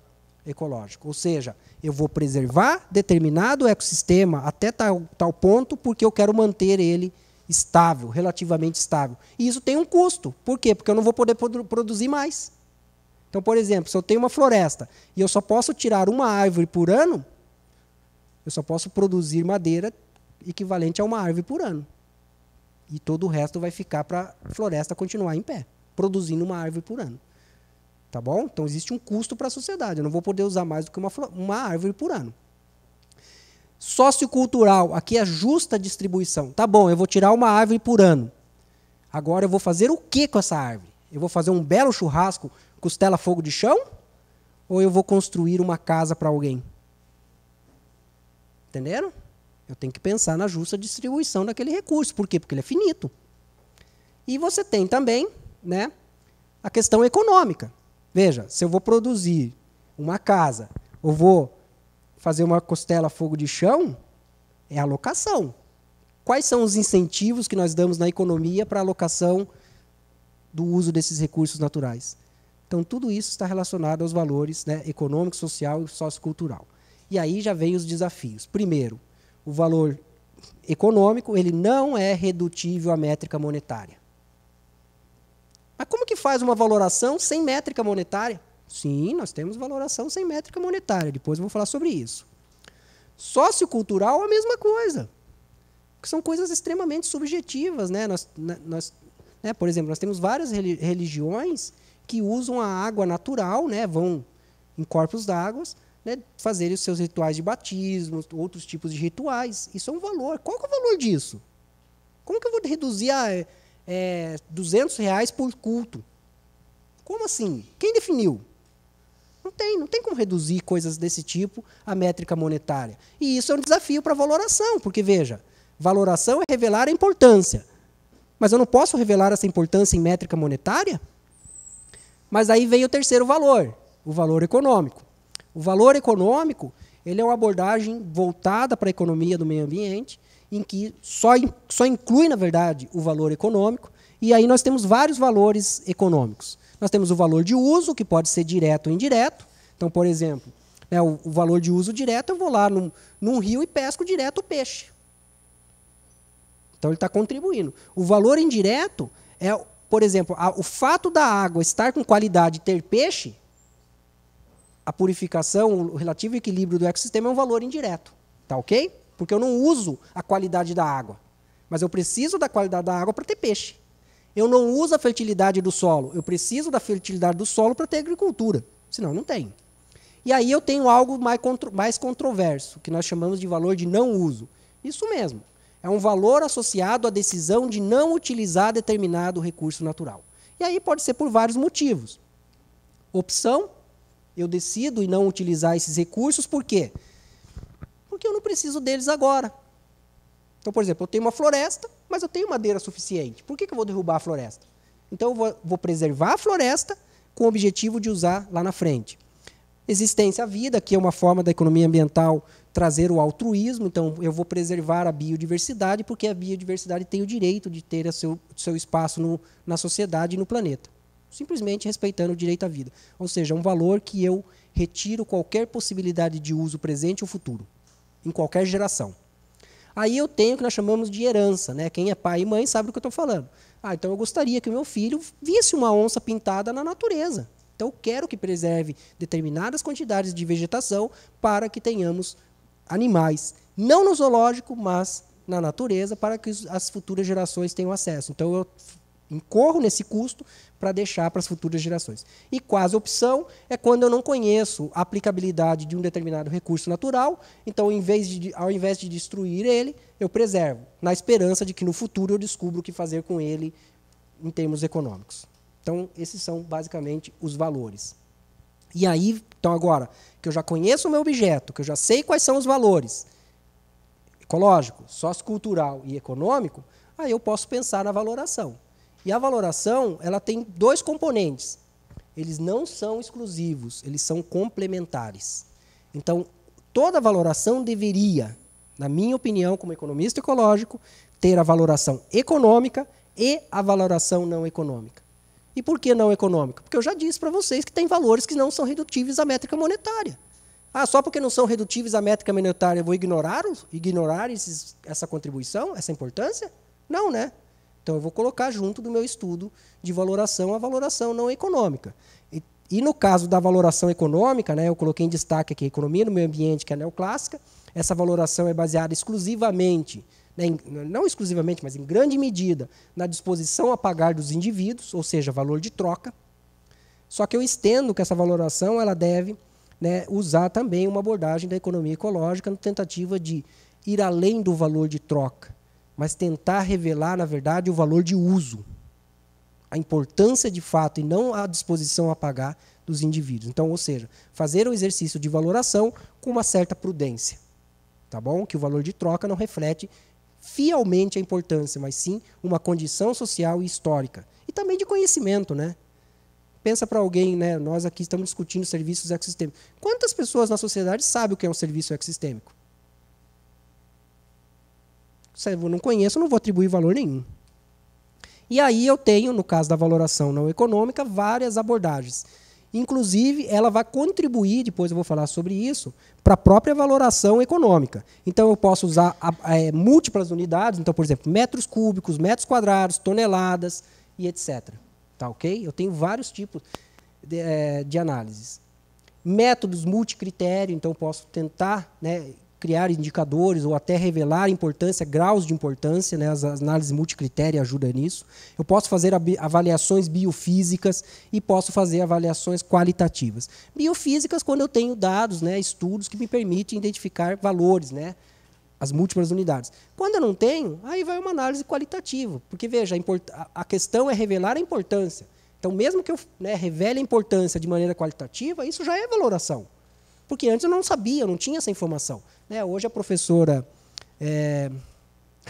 C: ecológico. Ou seja, eu vou preservar determinado ecossistema até tal, tal ponto porque eu quero manter ele estável, relativamente estável. E isso tem um custo. Por quê? Porque eu não vou poder produzir mais. Então, por exemplo, se eu tenho uma floresta e eu só posso tirar uma árvore por ano, eu só posso produzir madeira equivalente a uma árvore por ano. E todo o resto vai ficar para a floresta continuar em pé, produzindo uma árvore por ano. Tá bom? Então existe um custo para a sociedade. Eu não vou poder usar mais do que uma, uma árvore por ano. Sociocultural, aqui é justa distribuição. Tá bom, eu vou tirar uma árvore por ano. Agora eu vou fazer o que com essa árvore? Eu vou fazer um belo churrasco, costela fogo de chão? Ou eu vou construir uma casa para alguém? Entenderam? Eu tenho que pensar na justa distribuição daquele recurso. Por quê? Porque ele é finito. E você tem também né, a questão econômica. Veja, se eu vou produzir uma casa ou vou fazer uma costela a fogo de chão, é alocação. Quais são os incentivos que nós damos na economia para a alocação do uso desses recursos naturais? Então, tudo isso está relacionado aos valores né, econômico, social e sociocultural. E aí já vem os desafios. Primeiro, o valor econômico, ele não é redutível à métrica monetária. Mas como que faz uma valoração sem métrica monetária? Sim, nós temos valoração sem métrica monetária, depois eu vou falar sobre isso. Sociocultural, a mesma coisa. Porque são coisas extremamente subjetivas, né? Nós, né, nós, né? Por exemplo, nós temos várias religiões que usam a água natural, né? Vão em corpos d'água né, os seus rituais de batismo, outros tipos de rituais. Isso é um valor. Qual que é o valor disso? Como que eu vou reduzir a ah, é, 200 é, reais por culto? Como assim? Quem definiu? Não tem, não tem como reduzir coisas desse tipo à métrica monetária. E isso é um desafio para a valoração, porque veja, valoração é revelar a importância. Mas eu não posso revelar essa importância em métrica monetária? Mas aí vem o terceiro valor, o valor econômico. O valor econômico ele é uma abordagem voltada para a economia do meio ambiente, em que só, só inclui, na verdade, o valor econômico, e aí nós temos vários valores econômicos. Nós temos o valor de uso, que pode ser direto ou indireto. Então, por exemplo, né, o, o, valor de uso direto, eu vou lá num, num rio e pesco direto o peixe. Então, ele está contribuindo. O valor indireto é, por exemplo, a, o fato da água estar com qualidade e ter peixe, a purificação, o relativo equilíbrio do ecossistema é um valor indireto, tá ok? Porque eu não uso a qualidade da água, mas eu preciso da qualidade da água para ter peixe. Eu não uso a fertilidade do solo, eu preciso da fertilidade do solo para ter agricultura, senão não tem. E aí eu tenho algo mais, contro mais controverso, que nós chamamos de valor de não uso. Isso mesmo, é um valor associado à decisão de não utilizar determinado recurso natural. E aí pode ser por vários motivos. Opção eu decido não utilizar esses recursos, por quê? Porque eu não preciso deles agora. Então, por exemplo, eu tenho uma floresta, mas eu tenho madeira suficiente. Por que, que eu vou derrubar a floresta? Então, eu vou, preservar a floresta com o objetivo de usar lá na frente. Existência à vida, que é uma forma da economia ambiental trazer o altruísmo, então eu vou preservar a biodiversidade, porque a biodiversidade tem o direito de ter seu, seu espaço no, na sociedade e no planeta simplesmente respeitando o direito à vida. Ou seja, um valor que eu retiro qualquer possibilidade de uso presente ou futuro, em qualquer geração. Aí eu tenho o que nós chamamos de herança, né? Quem é pai e mãe sabe do que eu estou falando. Ah, então eu gostaria que o meu filho visse uma onça pintada na natureza. Então eu quero que preserve determinadas quantidades de vegetação para que tenhamos animais, não no zoológico, mas na natureza, para que as futuras gerações tenham acesso. Então eu incorro nesse custo para deixar para as futuras gerações. E quase opção é quando eu não conheço a aplicabilidade de um determinado recurso natural, então em vez de, ao invés de destruir ele, eu preservo, na esperança de que no futuro eu descubra o que fazer com ele em termos econômicos. Então, esses são basicamente os valores. E aí, então agora, que eu já conheço o meu objeto, que eu já sei quais são os valores ecológico, sociocultural e econômico, aí eu posso pensar na valoração. E a valoração, ela tem dois componentes. Eles não são exclusivos, eles são complementares. Então, toda valoração deveria, na minha opinião, como economista ecológico, ter a valoração econômica e a valoração não econômica. E por que não econômica? Porque eu já disse para vocês que tem valores que não são redutíveis à métrica monetária. Ah, só porque não são redutíveis à métrica monetária, eu vou ignorar, ignorar esses, essa contribuição, essa importância? Não, né? Então eu vou colocar junto do meu estudo de valoração a valoração não econômica. E, e no caso da valoração econômica, né, eu coloquei em destaque aqui a economia do meio ambiente, que é neoclássica. Essa valoração é baseada exclusivamente né, não exclusivamente, mas em grande medida, na disposição a pagar dos indivíduos, ou seja, valor de troca. Só que eu estendo que essa valoração ela deve né, usar também uma abordagem da economia ecológica na tentativa de ir além do valor de troca, mas tentar revelar, na verdade, o valor de uso, a importância de fato e não a disposição a pagar dos indivíduos. Então, ou seja, fazer o um exercício de valoração com uma certa prudência, tá bom? Que o valor de troca não reflete fielmente a importância, mas sim uma condição social e histórica e também de conhecimento, né? pensa para alguém, né? Nós aqui estamos discutindo serviços ecossistêmicos. Quantas pessoas na sociedade sabem o que é um serviço ecossistêmico? Se eu não conheço, eu não vou atribuir valor nenhum. E aí eu tenho, no caso da valoração não econômica, várias abordagens. Inclusive, ela vai contribuir, depois eu vou falar sobre isso, para a própria valoração econômica. Então, eu posso usar é, múltiplas unidades, então, por exemplo, metros cúbicos, metros quadrados, toneladas e etc. Tá ok? Eu tenho vários tipos de, é, de análises. Métodos multicritério, então, posso tentar né, criar indicadores ou até revelar importância, graus de importância, né? as, análises multicritérias ajudam nisso. Eu posso fazer avaliações biofísicas e posso fazer avaliações qualitativas. Biofísicas quando eu tenho dados, né? estudos que me permitem identificar valores, né? as múltiplas unidades. Quando eu não tenho, aí vai uma análise qualitativa, porque veja, a, a questão é revelar a importância. Então, mesmo que eu né, revele a importância de maneira qualitativa, isso já é valoração. Porque antes eu não sabia, eu não tinha essa informação. Né? Hoje a professora é, (laughs)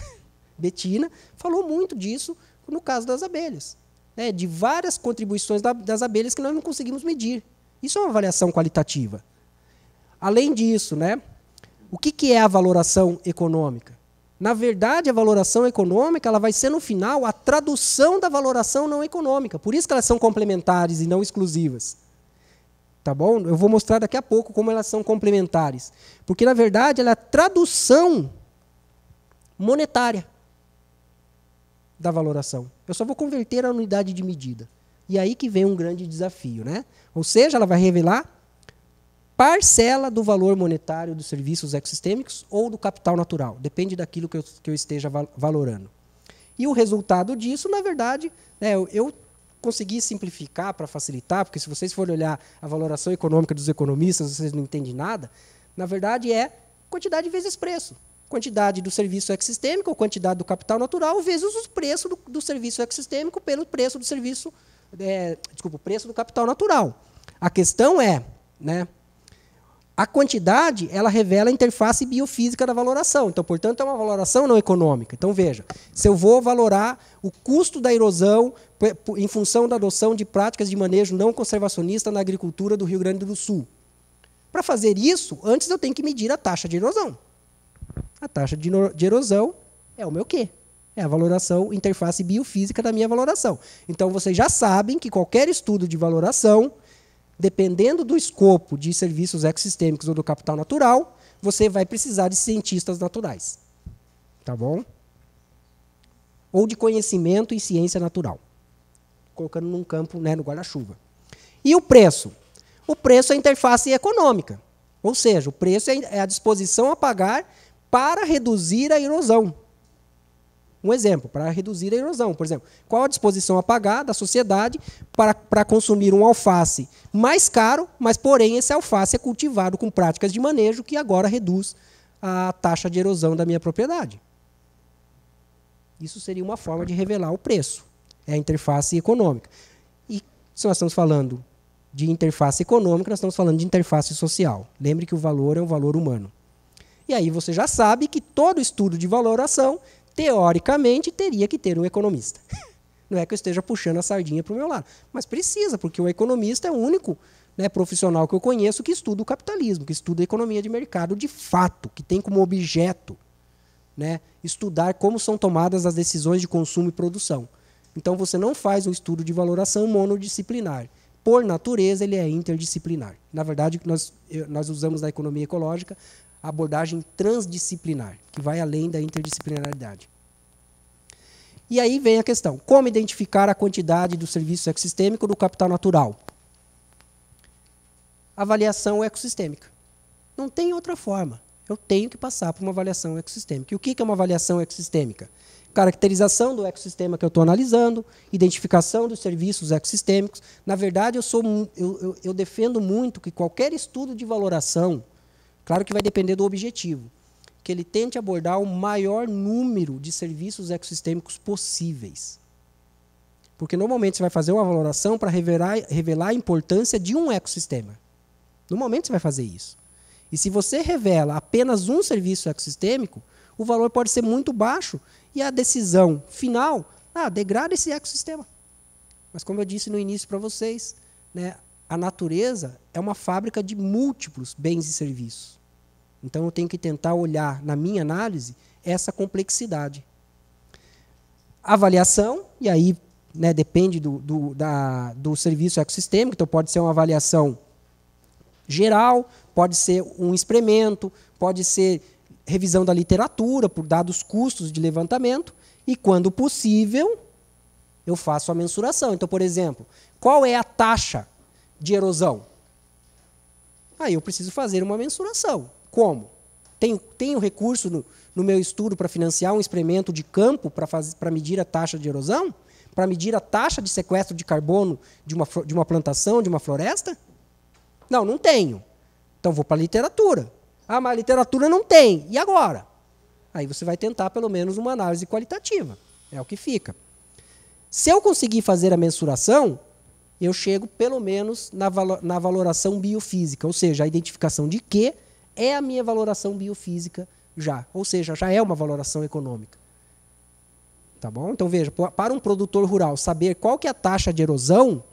C: Betina falou muito disso no caso das abelhas. Né? De várias contribuições da, das abelhas que nós não conseguimos medir. Isso é uma avaliação qualitativa. Além disso, né, o que, que é a valoração econômica? Na verdade, a valoração econômica ela vai ser, no final, a tradução da valoração não econômica. Por isso que elas são complementares e não exclusivas tá bom? Eu vou mostrar daqui a pouco como elas são complementares. Porque, na verdade, ela é a tradução monetária da valoração. Eu só vou converter a unidade de medida. E aí que vem um grande desafio, né? Ou seja, ela vai revelar parcela do valor monetário dos serviços ecossistêmicos ou do capital natural, depende daquilo que eu, que eu esteja valorando. E o resultado disso, na verdade, né, eu, eu consegui simplificar para facilitar, porque se vocês forem olhar a valoração econômica dos economistas, vocês não entendem nada. Na verdade, é quantidade vezes preço. Quantidade do serviço ecossistêmico, quantidade do capital natural, vezes o preço do, do serviço ecossistêmico pelo preço do serviço, é, desculpa, o preço do capital natural. A questão é, né, a quantidade, ela revela a interface biofísica da valoração. Então, portanto, é uma valoração não econômica. Então, veja, se eu vou valorar o custo da erosão em função da adoção de práticas de manejo não conservacionista na agricultura do Rio Grande do Sul. Para fazer isso, antes eu tenho que medir a taxa de erosão. A taxa de, erosão é o meu quê? É a valoração, interface biofísica da minha valoração. Então vocês já sabem que qualquer estudo de valoração, dependendo do escopo de serviços ecossistêmicos ou do capital natural, você vai precisar de cientistas naturais. Tá bom? Ou de conhecimento em ciência natural colocando num campo, né, no guarda-chuva. E o preço? O preço é a interface econômica, ou seja, o preço é, é a disposição a pagar para reduzir a erosão. Um exemplo, para reduzir a erosão, por exemplo, qual a disposição a pagar da sociedade para, para consumir um alface mais caro, mas porém esse alface é cultivado com práticas de manejo que agora reduz a taxa de erosão da minha propriedade. Isso seria uma forma de revelar o preço é a interface econômica. E se nós estamos falando de interface econômica, nós estamos falando de interface social. Lembre que o valor é um valor humano. E aí você já sabe que todo estudo de valoração, teoricamente, teria que ter um economista. (laughs) Não é que eu esteja puxando a sardinha para o meu lado, mas precisa, porque o economista é o único né, profissional que eu conheço que estuda o capitalismo, que estuda a economia de mercado de fato, que tem como objeto né, estudar como são tomadas as decisões de consumo e produção. Então você não faz um estudo de valoração monodisciplinar. Por natureza, ele é interdisciplinar. Na verdade, nós, nós usamos na economia ecológica a abordagem transdisciplinar, que vai além da interdisciplinaridade. E aí vem a questão: como identificar a quantidade do serviço ecossistêmico do capital natural? Avaliação ecossistêmica. Não tem outra forma. Eu tenho que passar por uma avaliação ecossistêmica. E o que é uma avaliação ecossistêmica? caracterização do ecossistema que eu estou analisando, identificação dos serviços ecossistêmicos. Na verdade, eu, sou, eu, eu, eu, defendo muito que qualquer estudo de valoração, claro que vai depender do objetivo, que ele tente abordar o maior número de serviços ecossistêmicos possíveis. Porque normalmente você vai fazer uma valoração para revelar, revelar a importância de um ecossistema. Normalmente você vai fazer isso. E se você revela apenas um serviço ecossistêmico, o valor pode ser muito baixo e a decisão final, ah, degrada esse ecossistema. Mas como eu disse no início para vocês, né, a natureza é uma fábrica de múltiplos bens e serviços. Então eu tenho que tentar olhar, na minha análise, essa complexidade. Avaliação, e aí né, depende do, do, da, do serviço ecossistêmico, então pode ser uma avaliação geral, pode ser um experimento, pode ser revisão da literatura por dados custos de levantamento e, quando possível, eu faço a mensuração. Então, por exemplo, qual é a taxa de erosão? Aí eu preciso fazer uma mensuração. Como? Tenho, tenho recurso no, no meu estudo para financiar um experimento de campo para medir a taxa de erosão? Para medir a taxa de sequestro de carbono de uma, de uma plantação, de uma floresta? Não, não tenho. Então vou para a literatura. Ah, mas literatura não tem. E agora? Aí você vai tentar pelo menos uma análise qualitativa. É o que fica. Se eu conseguir fazer a mensuração, eu chego pelo menos na, valo na valoração biofísica, ou seja, a identificação de que é a minha valoração biofísica já. Ou seja, já é uma valoração econômica. Tá bom? Então veja, para um produtor rural saber qual que é a taxa de erosão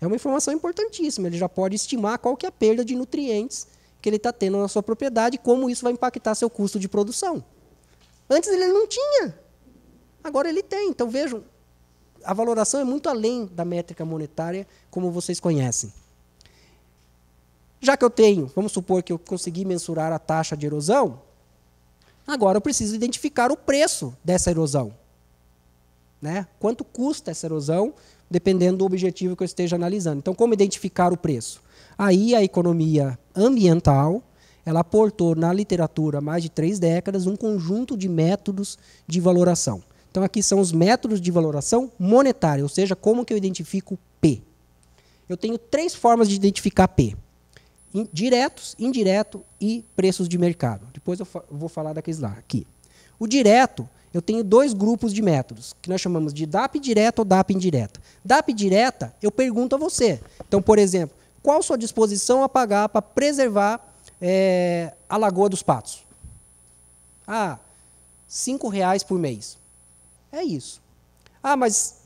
C: é uma informação importantíssima. Ele já pode estimar qual que é a perda de nutrientes que ele está tendo na sua propriedade como isso vai impactar seu custo de produção. Antes ele não tinha, agora ele tem. Então vejam, a valoração é muito além da métrica monetária, como vocês conhecem. Já que eu tenho, vamos supor que eu consegui mensurar a taxa de erosão, agora eu preciso identificar o preço dessa erosão. Né? Quanto custa essa erosão, dependendo do objetivo que eu esteja analisando. Então, como identificar o preço? Aí a economia ambiental, ela aportou na literatura há mais de três décadas um conjunto de métodos de valoração. Então aqui são os métodos de valoração monetária, ou seja, como que eu identifico P. Eu tenho três formas de identificar P. Diretos, indireto e preços de mercado. Depois eu vou falar daqueles lá, aqui. O direto, eu tenho dois grupos de métodos, que nós chamamos de DAP direto ou DAP indireta. DAP direta, eu pergunto a você. Então, por exemplo, qual sua disposição a pagar para preservar é, a Lagoa dos Patos? Ah, cinco reais por mês. É isso. Ah, mas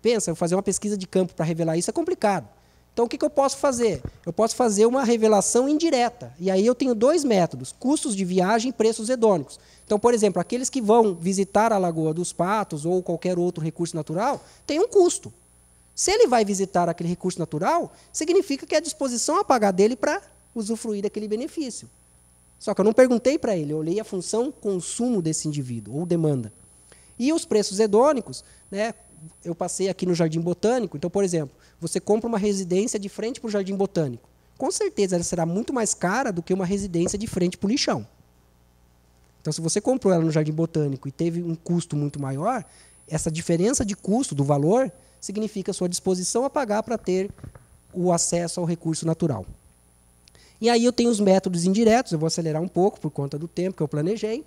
C: pensa, fazer uma pesquisa de campo para revelar isso é complicado. Então, o que, que eu posso fazer? Eu posso fazer uma revelação indireta. E aí eu tenho dois métodos: custos de viagem e preços hedônicos. Então, por exemplo, aqueles que vão visitar a Lagoa dos Patos ou qualquer outro recurso natural têm um custo. Se ele vai visitar aquele recurso natural, significa que é a disposição a pagar dele para usufruir daquele benefício. Só que eu não perguntei para ele, eu olhei a função consumo desse indivíduo, ou demanda. E os preços hedônicos, né, eu passei aqui no Jardim Botânico, então, por exemplo, você compra uma residência de frente para o Jardim Botânico. Com certeza ela será muito mais cara do que uma residência de frente para o lixão. Então, se você comprou ela no Jardim Botânico e teve um custo muito maior, essa diferença de custo, do valor, significa sua disposição a pagar para ter o acesso ao recurso natural. E aí eu tenho os métodos indiretos, eu vou acelerar um pouco por conta do tempo que eu planejei.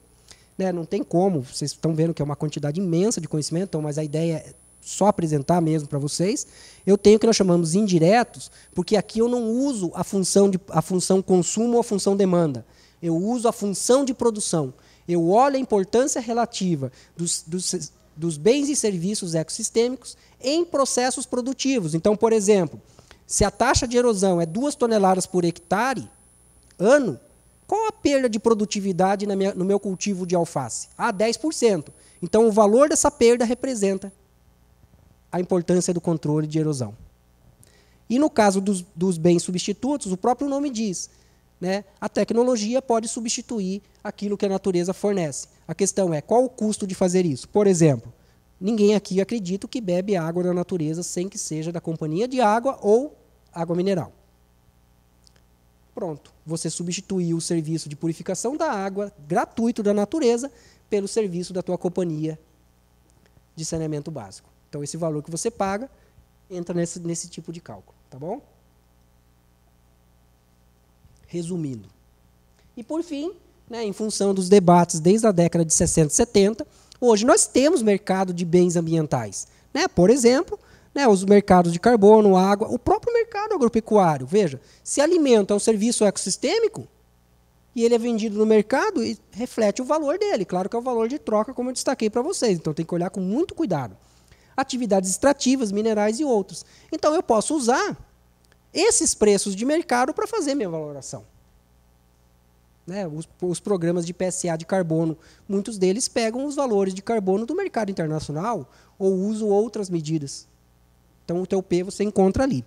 C: Né, não tem como, vocês estão vendo que é uma quantidade imensa de conhecimento, então, mas a ideia é só apresentar mesmo para vocês. Eu tenho o que nós chamamos indiretos, porque aqui eu não uso a função, de, a função consumo ou a função demanda. Eu uso a função de produção. Eu olho a importância relativa dos, dos, dos bens e serviços ecossistêmicos em processos produtivos. Então, por exemplo, se a taxa de erosão é 2 toneladas por hectare ano, qual a perda de produtividade minha, no meu cultivo de alface? Ah, 10%. Então, o valor dessa perda representa a importância do controle de erosão. E no caso dos, dos bens substitutos, o próprio nome diz, né, a tecnologia pode substituir aquilo que a natureza fornece. A questão é qual o custo de fazer isso? Por exemplo, Ninguém aqui acredita que bebe água da natureza sem que seja da companhia de água ou água mineral. Pronto, você substituiu o serviço de purificação da água gratuito da natureza pelo serviço da tua companhia de saneamento básico. Então esse valor que você paga entra nesse, nesse tipo de cálculo, tá bom? Resumindo. E por fim, né, em função dos debates desde a década de 60 e 70, Hoje nós temos mercado de bens ambientais. Né? Por exemplo, né, os mercados de carbono, água, o próprio mercado agropecuário. Veja, se alimento é um serviço ecossistêmico e ele é vendido no mercado, e reflete o valor dele. Claro que é o valor de troca, como eu destaquei para vocês. Então tem que olhar com muito cuidado. Atividades extrativas, minerais e outros. Então eu posso usar esses preços de mercado para fazer minha valoração. Né, os, os, programas de PSA de carbono, muitos deles pegam os valores de carbono do mercado internacional ou usam outras medidas. Então, o teu P você encontra ali.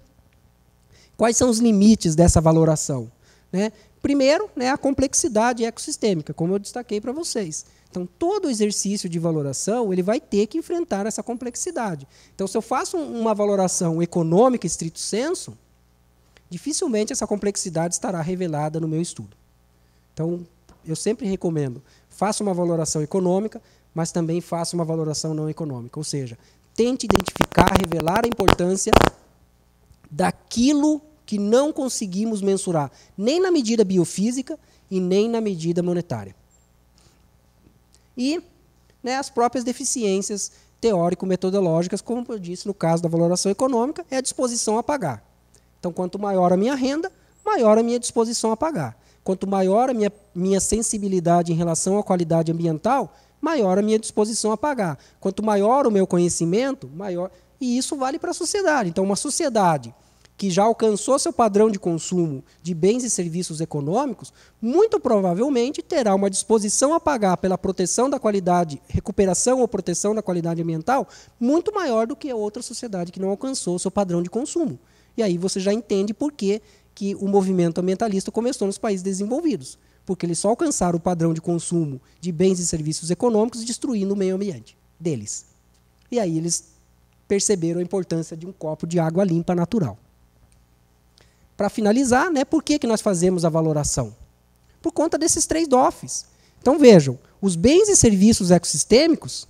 C: Quais são os limites dessa valoração? Né? Primeiro, né, a complexidade ecossistêmica, como eu destaquei para vocês. Então, todo exercício de valoração ele vai ter que enfrentar essa complexidade. Então, se eu faço uma valoração econômica, estrito senso, dificilmente essa complexidade estará revelada no meu estudo. Então, eu sempre recomendo, faça uma valoração econômica, mas também faça uma valoração não econômica. Ou seja, tente identificar, revelar a importância daquilo que não conseguimos mensurar, nem na medida biofísica e nem na medida monetária. E né, as próprias deficiências teórico-metodológicas, como eu disse no caso da valoração econômica, é a disposição a pagar. Então, quanto maior a minha renda, maior a minha disposição a pagar. Quanto maior a minha, minha sensibilidade em relação à qualidade ambiental, maior a minha disposição a pagar. Quanto maior o meu conhecimento, maior. E isso vale para a sociedade. Então, uma sociedade que já alcançou seu padrão de consumo de bens e serviços econômicos, muito provavelmente terá uma disposição a pagar pela proteção da qualidade, recuperação ou proteção da qualidade ambiental, muito maior do que a outra sociedade que não alcançou seu padrão de consumo. E aí você já entende por que que o movimento ambientalista começou nos países desenvolvidos, porque eles só alcançaram o padrão de consumo de bens e serviços econômicos destruindo o meio ambiente deles. E aí eles perceberam a importância de um copo de água limpa natural. Para finalizar, né, por que, que nós fazemos a valoração? Por conta desses três DOFs. Então vejam, os bens e serviços ecossistêmicos,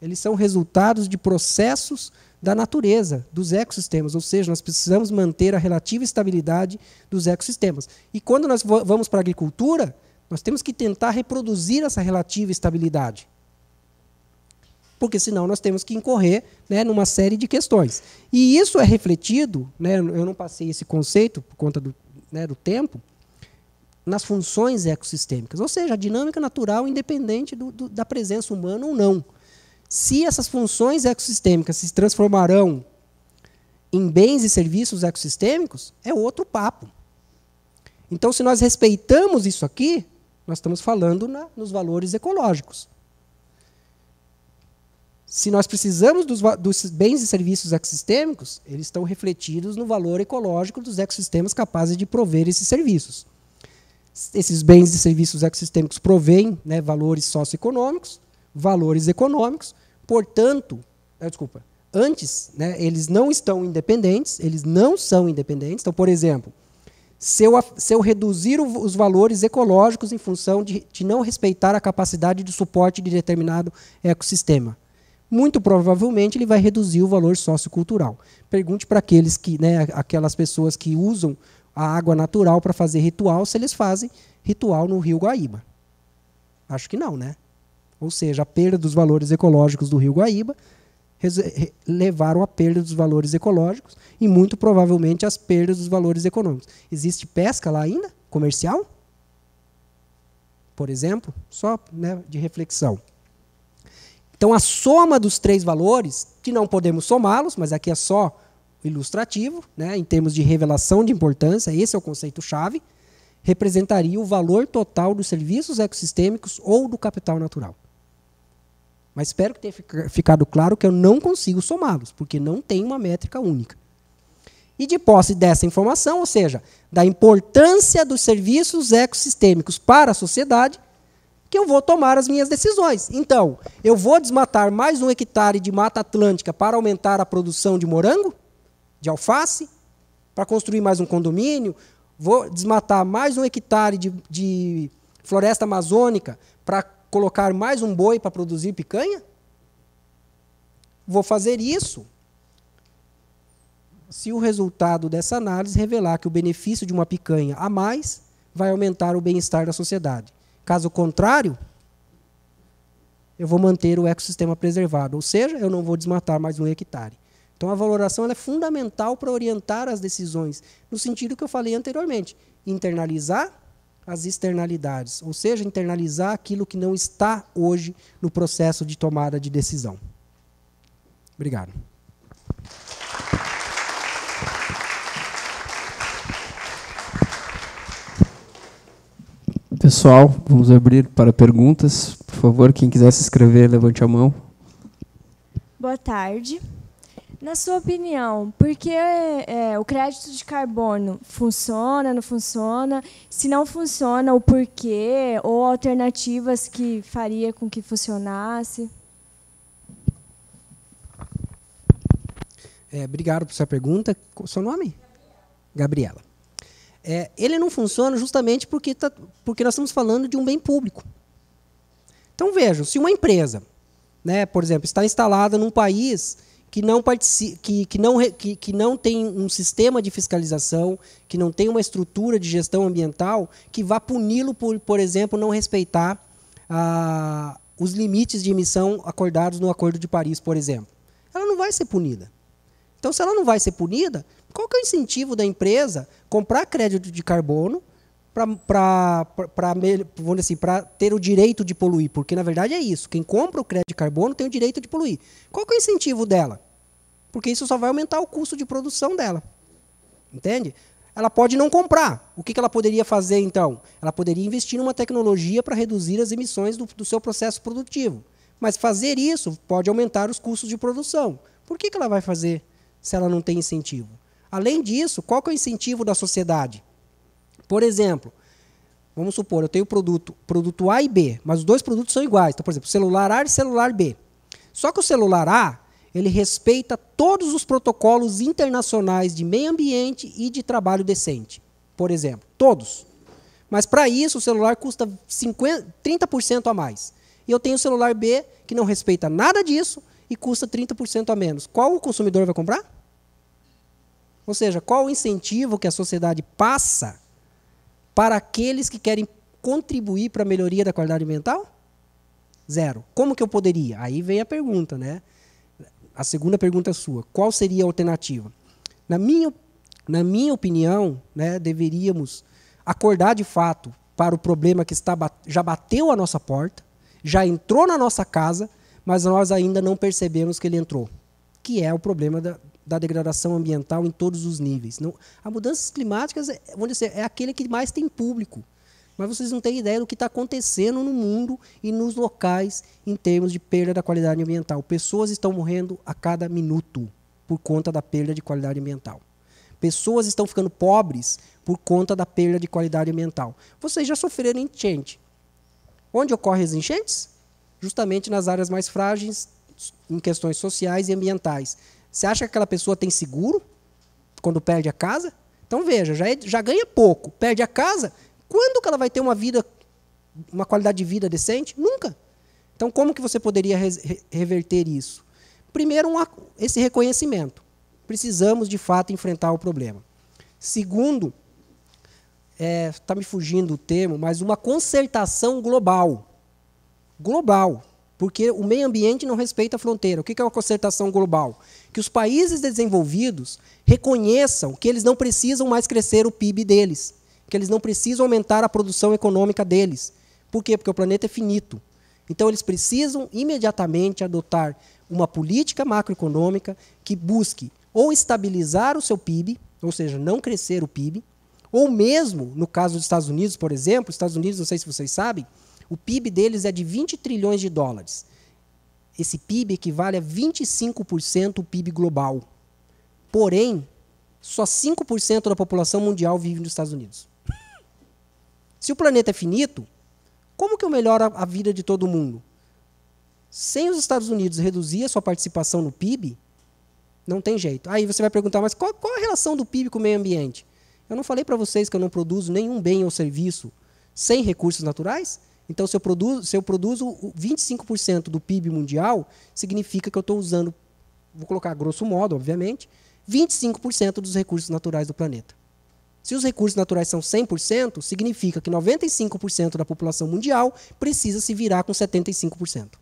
C: eles são resultados de processos da natureza, dos ecossistemas, ou seja, nós precisamos manter a relativa estabilidade dos ecossistemas. E quando nós vamos para a agricultura, nós temos que tentar reproduzir essa relativa estabilidade. Porque senão nós temos que incorrer né, numa série de questões. E isso é refletido, né, eu não passei esse conceito por conta do, né, do tempo, nas funções ecossistêmicas, ou seja, a dinâmica natural independente do, do, da presença humana ou não se essas funções ecossistêmicas se transformarão em bens e serviços ecossistêmicos, é outro papo. Então, se nós respeitamos isso aqui, nós estamos falando na, nos valores ecológicos. Se nós precisamos dos, dos bens e serviços ecossistêmicos, eles estão refletidos no valor ecológico dos ecossistemas capazes de prover esses serviços. Esses bens e serviços ecossistêmicos provêm né, valores socioeconômicos, valores econômicos, portanto, eh, desculpa, antes, né, eles não estão independentes, eles não são independentes. Então, por exemplo, se eu, se eu reduzir os valores ecológicos em função de, de, não respeitar a capacidade de suporte de determinado ecossistema, muito provavelmente ele vai reduzir o valor sociocultural. Pergunte para aqueles que, né, aquelas pessoas que usam a água natural para fazer ritual, se eles fazem ritual no Rio Guaíba. Acho que não, né? Ou seja, a perda dos valores ecológicos do rio Guaíba levaram à perda dos valores ecológicos e, muito provavelmente, às perdas dos valores econômicos. Existe pesca lá ainda? Comercial? Por exemplo? Só né, de reflexão. Então, a soma dos três valores, que não podemos somá-los, mas aqui é só ilustrativo, né, em termos de revelação de importância, esse é o conceito-chave, representaria o valor total dos serviços ecossistêmicos ou do capital natural. Mas espero que tenha ficado claro que eu não consigo somá-los, porque não tem uma métrica única. E de posse dessa informação, ou seja, da importância dos serviços ecossistêmicos para a sociedade, que eu vou tomar as minhas decisões. Então, eu vou desmatar mais um hectare de mata atlântica para aumentar a produção de morango, de alface, para construir mais um condomínio, vou desmatar mais um hectare de, de floresta amazônica para colocar mais um boi para produzir picanha? Vou fazer isso se o resultado dessa análise revelar que o benefício de uma picanha a mais vai aumentar o bem-estar da sociedade. Caso contrário, eu vou manter o ecossistema preservado, ou seja, eu não vou desmatar mais um hectare. Então a valoração é fundamental para orientar as decisões, no sentido que eu falei anteriormente, internalizar as externalidades, ou seja, internalizar aquilo que não está hoje no processo de tomada de decisão. Obrigado.
B: Pessoal, vamos abrir para perguntas. Por favor, quem quiser se inscrever, levante a mão. Boa tarde. Na sua opinião, por que é, o crédito de carbono funciona, não funciona? Se não funciona, o porquê ou alternativas que faria com que funcionasse?
C: É, obrigado por sua pergunta. Qual seu nome? Gabriela. É, ele não funciona justamente porque, tá, porque nós estamos falando de um bem público. Então vejam, se uma empresa, né, por exemplo, está instalada num país que não, que, que, não, que, que não tem um sistema de fiscalização, que não tem uma estrutura de gestão ambiental que vá puni-lo por, por exemplo, não respeitar ah, os limites de emissão acordados no Acordo de Paris, por exemplo. Ela não vai ser punida. Então, se ela não vai ser punida, qual que é o incentivo da empresa comprar crédito de carbono para assim, ter o direito de poluir, porque na verdade é isso. Quem compra o crédito de carbono tem o direito de poluir. Qual é o incentivo dela? Porque isso só vai aumentar o custo de produção dela. Entende? Ela pode não comprar. O que, que ela poderia fazer então? Ela poderia investir numa tecnologia para reduzir as emissões do, do seu processo produtivo. Mas fazer isso pode aumentar os custos de produção. Por que, que ela vai fazer se ela não tem incentivo? Além disso, qual é o incentivo da sociedade? Por exemplo, vamos supor, eu tenho produto, produto A e B, mas os dois produtos são iguais. Então, por exemplo, celular A e celular B. Só que o celular A, ele respeita todos os protocolos internacionais de meio ambiente e de trabalho decente. Por exemplo, todos. Mas para isso o celular custa 50, 30% a mais. E eu tenho o celular B que não respeita nada disso e custa 30% a menos. Qual o consumidor vai comprar? Ou seja, qual o incentivo que a sociedade passa para aqueles que querem contribuir para a melhoria da qualidade ambiental? Zero. Como que eu poderia? Aí vem a pergunta, né? A segunda pergunta é sua. Qual seria a alternativa? Na minha, na minha opinião, né, deveríamos acordar de fato para o problema que está, já bateu a nossa porta, já entrou na nossa casa, mas nós ainda não percebemos que ele entrou, que é o problema da, da degradação ambiental em todos os níveis. Não, a mudanças climáticas, é, vamos dizer, é aquele que mais tem público. Mas vocês não têm ideia do que está acontecendo no mundo e nos locais em termos de perda da qualidade ambiental. Pessoas estão morrendo a cada minuto por conta da perda de qualidade ambiental. Pessoas estão ficando pobres por conta da perda de qualidade ambiental. Vocês já sofreram enchente. Onde ocorrem as enchentes? Justamente nas áreas mais frágeis, em questões sociais e ambientais. Você acha que aquela pessoa tem seguro quando perde a casa? Então veja, já, é, já ganha pouco, perde a casa, quando que ela vai ter uma vida, uma qualidade de vida decente? Nunca. Então como que você poderia re reverter isso? Primeiro, um, esse reconhecimento. Precisamos de fato enfrentar o problema. Segundo, está é, tá me fugindo o termo, mas uma concertação global. Global. Porque o meio ambiente não respeita a fronteira. O que é uma concertação global? Que os países desenvolvidos reconheçam que eles não precisam mais crescer o PIB deles, que eles não precisam aumentar a produção econômica deles. Por quê? Porque o planeta é finito. Então, eles precisam imediatamente adotar uma política macroeconômica que busque ou estabilizar o seu PIB, ou seja, não crescer o PIB, ou mesmo, no caso dos Estados Unidos, por exemplo, Estados Unidos, não sei se vocês sabem, o PIB deles é de 20 trilhões de dólares. Esse PIB equivale a 25% do PIB global. Porém, só 5% da população mundial vive nos Estados Unidos. (laughs) Se o planeta é finito, como que eu melhoro a vida de todo mundo? Sem os Estados Unidos reduzir a sua participação no PIB, não tem jeito. Aí você vai perguntar, mas qual, qual a relação do PIB com o meio ambiente? Eu não falei para vocês que eu não produzo nenhum bem ou serviço sem recursos naturais? Então, se eu produzo, se eu produzo 25% do PIB mundial, significa que eu estou usando, vou colocar grosso modo, obviamente, 25% dos recursos naturais do planeta. Se os recursos naturais são 100%, significa que 95% da população mundial precisa se virar com 75%.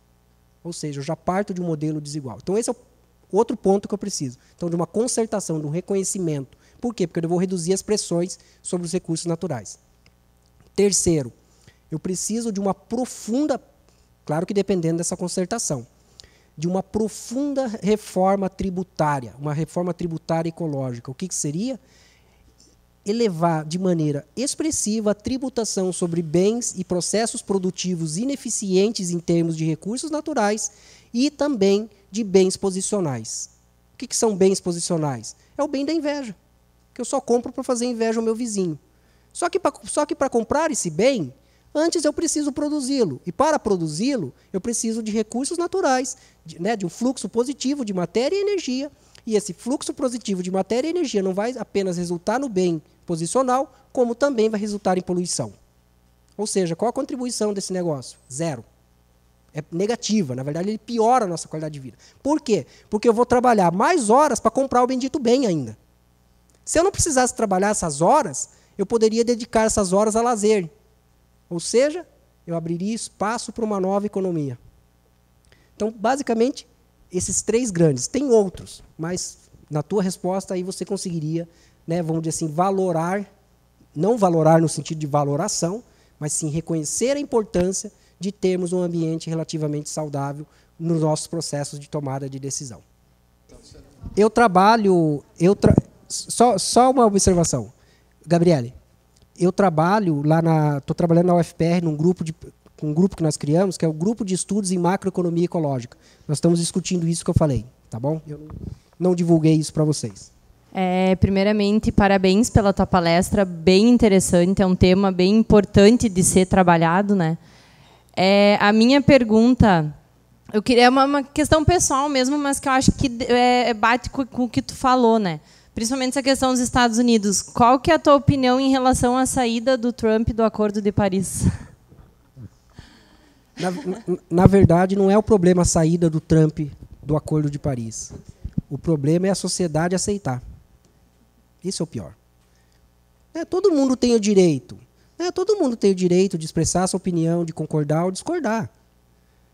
C: Ou seja, eu já parto de um modelo desigual. Então, esse é o outro ponto que eu preciso. Então, de uma concertação, de um reconhecimento. Por quê? Porque eu vou reduzir as pressões sobre os recursos naturais. Terceiro, eu preciso de uma profunda, claro que dependendo dessa concertação, de uma profunda reforma tributária, uma reforma tributária ecológica. O que, que seria? Elevar de maneira expressiva a tributação sobre bens e processos produtivos ineficientes em termos de recursos naturais e também de bens posicionais. O que, que são bens posicionais? É o bem da inveja, que eu só compro para fazer inveja ao meu vizinho. Só que para comprar esse bem, Antes eu preciso produzi-lo. E para produzi-lo, eu preciso de recursos naturais, de, né, de um fluxo positivo de matéria e energia. E esse fluxo positivo de matéria e energia não vai apenas resultar no bem posicional, como também vai resultar em poluição. Ou seja, qual a contribuição desse negócio? Zero. É negativa, na verdade ele piora a nossa qualidade de vida. Por quê? Porque eu vou trabalhar mais horas para comprar o bendito bem ainda. Se eu não precisasse trabalhar essas horas, eu poderia dedicar essas horas a lazer, ou seja, eu abriria espaço para uma nova economia. Então, basicamente, esses três grandes. Tem outros, mas na tua resposta aí você conseguiria, né, vamos dizer assim, valorar, não valorar no sentido de valoração, mas sim reconhecer a importância de termos um ambiente relativamente saudável nos nossos processos de tomada de decisão. Eu trabalho, eu tra... só, só uma observação, Gabriele eu trabalho lá na. Estou trabalhando na UFPR num grupo de um grupo que nós criamos, que é o grupo de estudos em macroeconomia ecológica. Nós estamos discutindo isso que eu falei, tá bom? Eu não divulguei isso para vocês.
B: É, primeiramente, parabéns pela tua palestra, bem interessante, é um tema bem importante de ser trabalhado, né? É, a minha pergunta, eu queria é uma, uma questão pessoal mesmo, mas que eu acho que é, é bate com, com o que tu falou, né? principalmente essa questão dos Estados Unidos. Qual que é a tua opinião em relação à saída do Trump do Acordo de Paris?
C: Na, na, na, verdade, não é o problema a saída do Trump do Acordo de Paris. O problema é a sociedade aceitar. Isso é o pior. É, todo mundo tem o direito. É, todo mundo tem o direito de expressar sua opinião, de concordar ou discordar.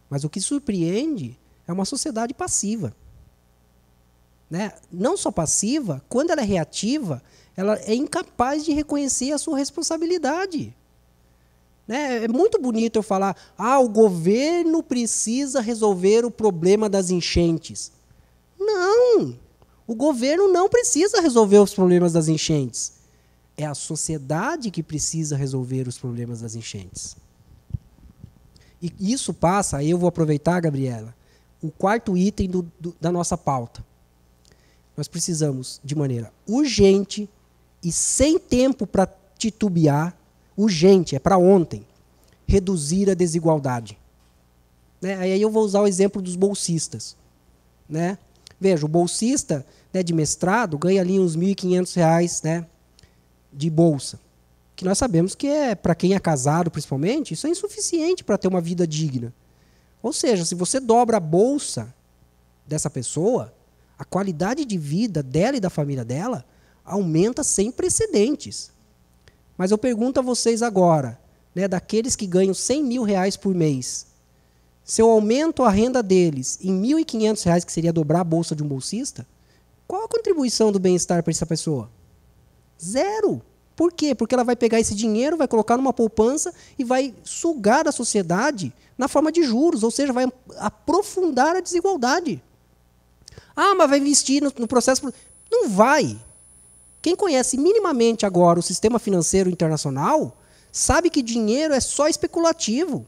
C: Mas o que surpreende é uma sociedade passiva né, não só passiva, quando ela é reativa, ela é incapaz de reconhecer a sua responsabilidade. Né? É muito bonito eu falar, ah, o governo precisa resolver o problema das enchentes. Não! O governo não precisa resolver os problemas das enchentes. É a sociedade que precisa resolver os problemas das enchentes. E isso passa, aí eu vou aproveitar, Gabriela, o quarto item do, do, da nossa pauta. Nós precisamos, de maneira urgente e sem tempo para titubear, urgente, é para ontem, reduzir a desigualdade. Né? Aí eu vou usar o exemplo dos bolsistas. Né? Veja, o bolsista né, de mestrado ganha ali uns R$ 1.500 né, de bolsa. Que nós sabemos que é, para quem é casado principalmente, isso é insuficiente para ter uma vida digna. Ou seja, se você dobra a bolsa dessa pessoa, a qualidade de vida dela e da família dela aumenta sem precedentes. Mas eu pergunto a vocês agora, né, daqueles que ganham 100 mil reais por mês, se eu aumento a renda deles em 1.500 reais, que seria dobrar a bolsa de um bolsista, qual a contribuição do bem-estar para essa pessoa? Zero. Por quê? Porque ela vai pegar esse dinheiro, vai colocar numa poupança e vai sugar a sociedade na forma de juros, ou seja, vai aprofundar a desigualdade. Ah, mas vai investir no, no processo. Não vai. Quem conhece minimamente agora o sistema financeiro internacional sabe que dinheiro é só especulativo.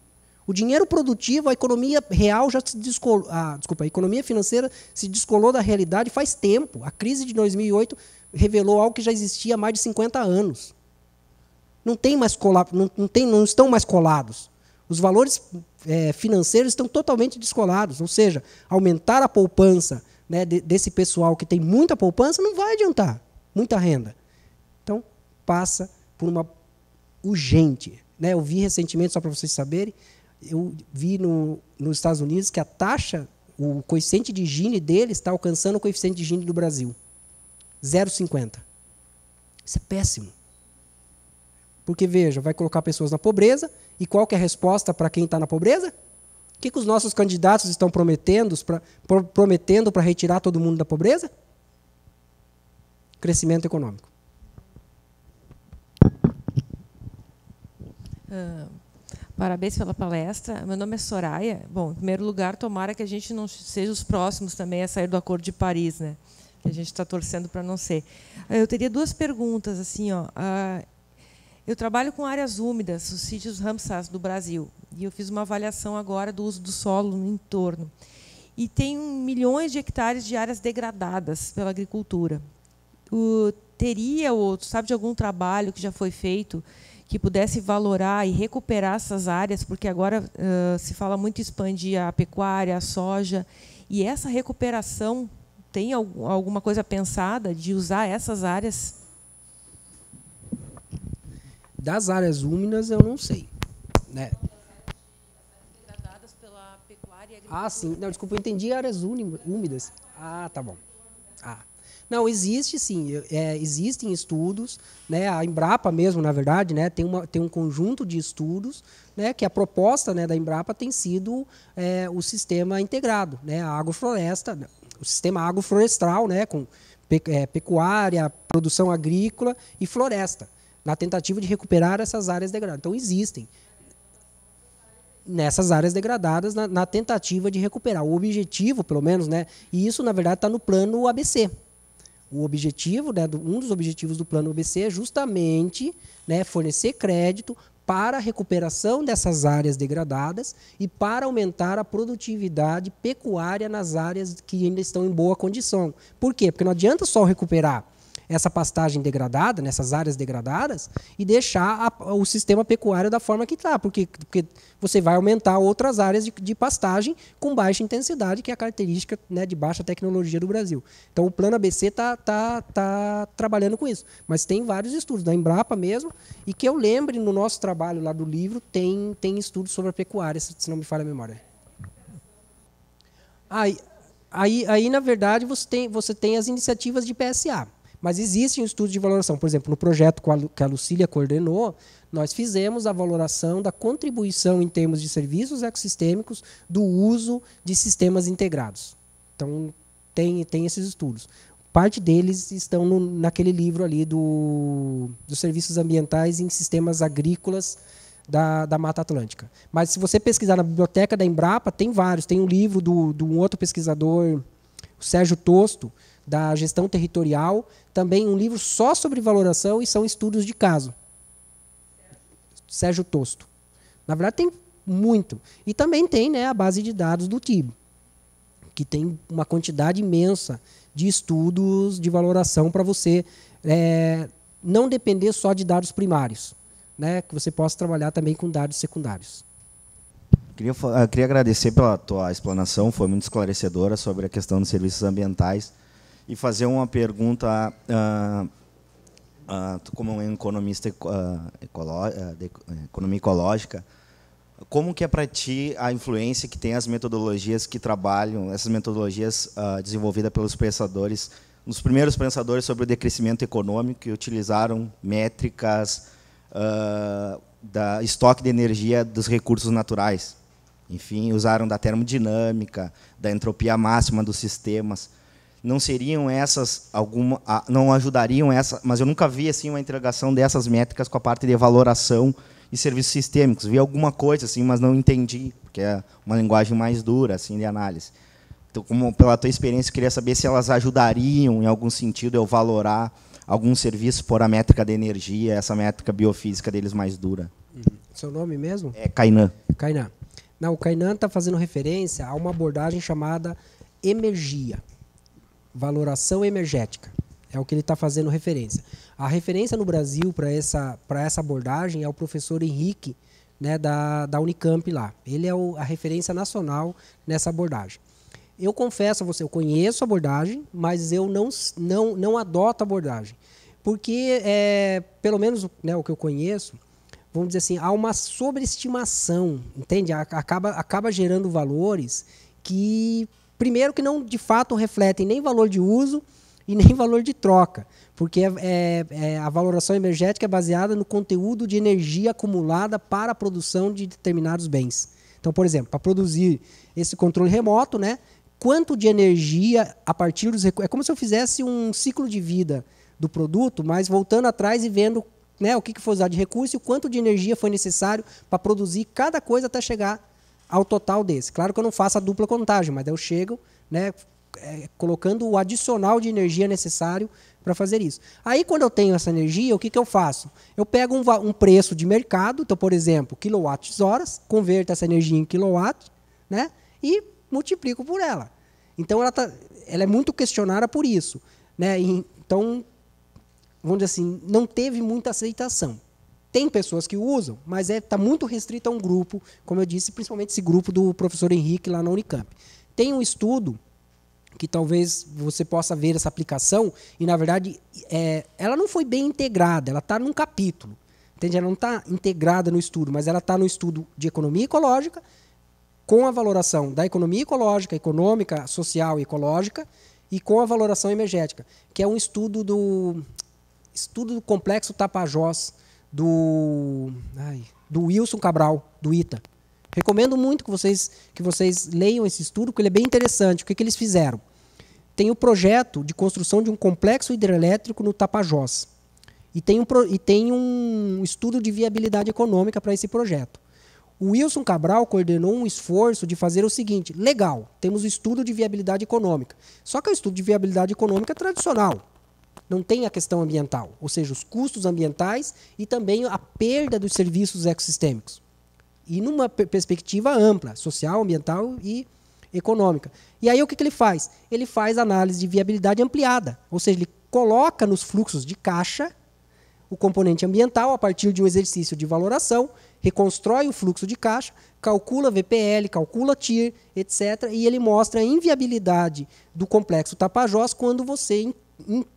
C: O dinheiro produtivo, a economia real já se descolou, ah, desculpa, a economia financeira se descolou da realidade faz tempo. A crise de 2008 revelou algo que já existia há mais de 50 anos. Não tem mais colapso, não, não, tem, não estão mais colados. Os valores é, financeiros estão totalmente descolados, ou seja, aumentar a poupança, né, desse pessoal que tem muita poupança, não vai adiantar muita renda. Então, passa por uma urgente. Né? Eu vi recentemente, só para vocês saberem, eu vi no, nos Estados Unidos que a taxa, o coeficiente de Gini deles está alcançando o coeficiente de Gini do Brasil. 0,50. Isso é péssimo. Porque, veja, vai colocar pessoas na pobreza, e qual é a resposta para quem está na pobreza? que, que os nossos candidatos estão prometendo para prometendo retirar todo mundo da pobreza? Crescimento econômico.
B: Uh, parabéns pela palestra. Meu nome é Soraya. Bom, em primeiro lugar, tomara que a gente não seja os próximos também a sair do Acordo de Paris, né? Que a gente está torcendo para não ser. Ah, eu teria duas perguntas,
C: assim, ó. Uh, eu trabalho com áreas úmidas, os sítios Ramsar do Brasil, e eu fiz uma avaliação agora do uso do solo no entorno. E tem milhões de hectares de áreas degradadas pela agricultura. O, teria sabe de algum trabalho que já foi feito que pudesse valorar e recuperar essas áreas, porque agora uh, se fala muito expandir a pecuária, a soja, e essa recuperação tem alguma coisa pensada de usar essas áreas das áreas úmidas eu não sei. Né? Ah, sim. Não, desculpa, eu entendi áreas úmidas. Ah, tá bom. Ah. Não, existe sim, é, existem estudos, né, a Embrapa mesmo, na verdade, né, tem, uma, tem um conjunto de estudos, né, que a proposta né, da Embrapa tem sido é, o sistema integrado, né, a agrofloresta, o sistema agroflorestal, né, com é, pecuária, produção agrícola e floresta na tentativa de recuperar essas áreas degradadas. Então, existem nessas áreas degradadas na, na tentativa de recuperar. O objetivo, pelo menos, né, e isso, na verdade, está no plano ABC. O objetivo, né, do, um dos objetivos do plano ABC é justamente né, fornecer crédito para a recuperação dessas áreas degradadas e para aumentar a produtividade pecuária nas áreas que ainda estão em boa condição. Por quê? Porque não adianta só recuperar essa pastagem degradada, nessas áreas degradadas, e deixar a, o sistema pecuário da forma que está, porque, porque você vai aumentar outras áreas de, de, pastagem com baixa intensidade, que é a característica né, de baixa tecnologia do Brasil. Então o plano ABC está tá, tá trabalhando com isso. Mas tem vários estudos, da Embrapa mesmo, e que eu lembre, no nosso trabalho lá do livro, tem, tem estudos sobre a pecuária, se, se não me falha a memória. Aí, aí, aí na verdade, você tem, você tem as iniciativas de PSA. Mas existem um estudos de valoração. Por exemplo, no projeto que a Lucília coordenou, nós fizemos a valoração da contribuição em termos de serviços ecossistêmicos do uso de sistemas integrados. Então, tem, tem esses estudos. Parte deles estão no, naquele livro ali do, dos serviços ambientais em sistemas agrícolas da, da, Mata Atlântica. Mas se você pesquisar na biblioteca da Embrapa, tem vários. Tem um livro de do, um outro pesquisador, o Sérgio Tosto, da gestão territorial, também um livro só sobre valoração e são estudos de caso. Sérgio Tosto. Na verdade, tem muito. E também tem né, a base de dados do TIB, que tem uma quantidade imensa de estudos de valoração para você é, não depender só de dados primários, né, que você possa trabalhar também com dados secundários.
A: Queria, ah, queria agradecer pela tua explanação, foi muito esclarecedora sobre a questão dos serviços ambientais e fazer uma pergunta uh, uh, como um economista ah, de economia ecológica, como que é para ti a influência que tem as metodologias que trabalham, essas metodologias uh, desenvolvidas pelos pensadores, os primeiros pensadores sobre o decrescimento econômico que utilizaram métricas uh, da estoque de energia dos recursos naturais. Enfim, usaram da termodinâmica, da entropia máxima dos sistemas não seriam essas alguma não ajudariam essa, mas eu nunca vi assim uma integração dessas métricas com a parte de valoração e serviços sistêmicos. Vi alguma coisa assim, mas não entendi, porque é uma linguagem mais dura assim de análise. Então, como pela tua experiência, eu queria saber se elas ajudariam em algum sentido eu valorar algum serviço por a métrica de energia, essa métrica biofísica deles mais dura.
C: Uhum. Seu nome mesmo? É Kainan. Kainan. Não, o Kainan está fazendo referência a uma abordagem chamada emergia valoração energética É o que ele está fazendo referência. A referência no Brasil para essa, essa abordagem é o professor Henrique, né, da, da Unicamp lá. Ele é o, a referência nacional nessa abordagem. Eu confesso a você, eu conheço a abordagem, mas eu não, não, não adoto a abordagem. Porque, é, pelo menos né, o que eu conheço, vamos dizer assim, há uma sobreestimação, entende? Acaba, acaba gerando valores que primeiro que não de fato refletem nem valor de uso e nem (laughs) valor de troca, porque é, é, é, a valoração energética é baseada no conteúdo de energia acumulada para a produção de determinados bens. Então, por exemplo, para produzir esse controle remoto, né, quanto de energia a partir dos recursos. É como se eu fizesse um ciclo de vida do produto, mas voltando atrás e vendo né, o que, que foi usado de recurso e o quanto de energia foi necessário para produzir cada coisa até chegar ao total desse. Claro que eu não faço a dupla contagem, mas eu chego, né, é, colocando o adicional de energia necessário para fazer isso. Aí, quando eu tenho essa energia, o que, que eu faço? Eu pego um, um preço de mercado, então, por exemplo, quilowatts-horas, converto essa energia em quilowatt, né, e multiplico por ela. Então, ela, tá, ela é muito questionada por isso. Né? E, então, vamos dizer assim, não teve muita aceitação. Tem pessoas que usam, mas está é, tá muito restrito a um grupo, como eu disse, principalmente esse grupo do professor Henrique lá na Unicamp. Tem um estudo que talvez você possa ver essa aplicação, e na verdade é, ela não foi bem integrada, ela está num capítulo. Entende? Ela não está integrada no estudo, mas ela está no estudo de economia ecológica, com a valoração da economia ecológica, econômica, social e ecológica, e com a valoração energética, que é um estudo do estudo do complexo Tapajós, do, ai, do Wilson Cabral, do ITA. Recomendo muito que vocês, que vocês leiam esse estudo, porque ele é bem interessante. O que, que eles fizeram? Tem o projeto de construção de um complexo hidrelétrico no Tapajós. E tem um, e tem um estudo de viabilidade econômica para esse projeto. O Wilson Cabral coordenou um esforço de fazer o seguinte: legal, temos o estudo de viabilidade econômica. Só que é o estudo de viabilidade econômica tradicional não tem a questão ambiental, ou seja, os custos ambientais e também a perda dos serviços ecossistêmicos. E numa perspectiva ampla, social, ambiental e econômica. E aí o que, que ele faz? Ele faz análise de viabilidade ampliada, ou seja, ele coloca nos fluxos de caixa o componente ambiental a partir de um exercício de valoração, reconstrói o fluxo de caixa, calcula VPL, calcula TIR, etc. E ele mostra a inviabilidade do complexo Tapajós quando você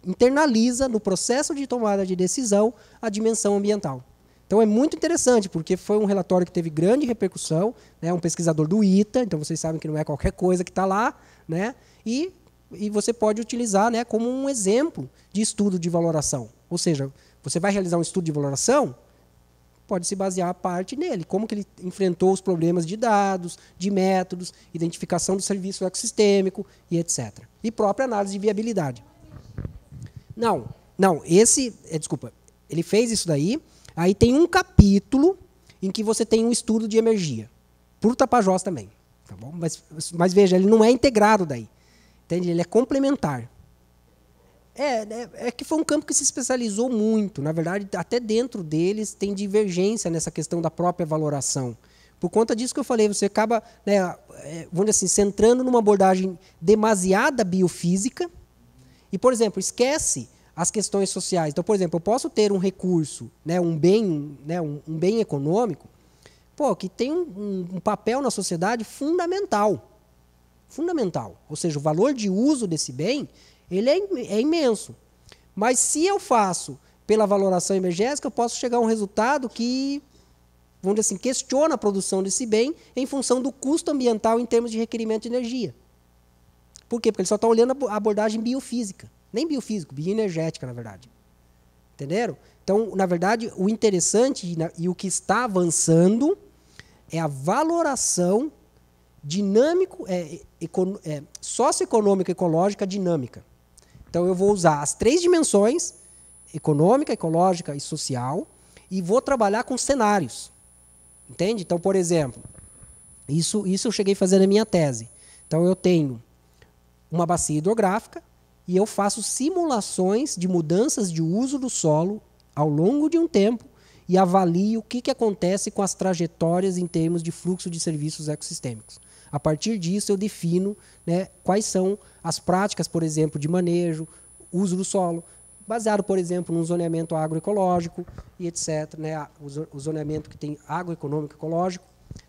C: internaliza no processo de tomada de decisão a dimensão ambiental. Então é muito interessante, porque foi um relatório que teve grande repercussão, né, um pesquisador do ITA, então vocês sabem que não é qualquer coisa que está lá, né, e, e você pode utilizar né, como um exemplo de estudo de valoração. Ou seja, você vai realizar um estudo de valoração, pode se basear a parte nele, como que ele enfrentou os problemas de dados, de métodos, identificação do serviço ecossistêmico e etc. E própria análise de viabilidade. Não, não, esse. É, desculpa, ele fez isso daí. Aí tem um capítulo em que você tem um estudo de energia. Por Tapajós também. Tá bom? Mas, mas veja, ele não é integrado daí. Entende? Ele é complementar. É, é, é, que foi um campo que se especializou muito. Na verdade, até dentro deles tem divergência nessa questão da própria valoração. Por conta disso que eu falei, você acaba, né, é, vamos dizer assim, centrando numa abordagem demasiada biofísica, e, por exemplo, esquece as questões sociais. Então, por exemplo, eu posso ter um recurso, né, um, bem, né, um, um bem econômico, pô, que tem um, um papel na sociedade fundamental. Fundamental. Ou seja, o valor de uso desse bem ele é, é imenso. Mas se eu faço pela valoração emergética, eu posso chegar a um resultado que, vamos dizer assim, questiona a produção desse bem em função do custo ambiental em termos de requerimento de energia. Por quê? Porque ele só está olhando a abordagem biofísica. Nem biofísico, bioenergética, na verdade. Entenderam? Então, na verdade, o interessante e o que está avançando é a valoração dinâmico, é, é, socioeconômica ecológica dinâmica. Então, eu vou usar as três dimensões, econômica, ecológica e social, e vou trabalhar com cenários. Entende? Então, por exemplo, isso, isso eu cheguei a fazer na minha tese. Então, eu tenho uma bacia hidrográfica e eu faço simulações de mudanças de uso do solo ao longo de um tempo e avalio o que, que acontece com as trajetórias em termos de fluxo de serviços ecossistêmicos. A partir disso, eu defino né, quais são as práticas, por exemplo, de manejo, uso do solo, baseado, por exemplo, num zoneamento agroecológico e etc. Né, o zoneamento que tem agroeconômico ecológico,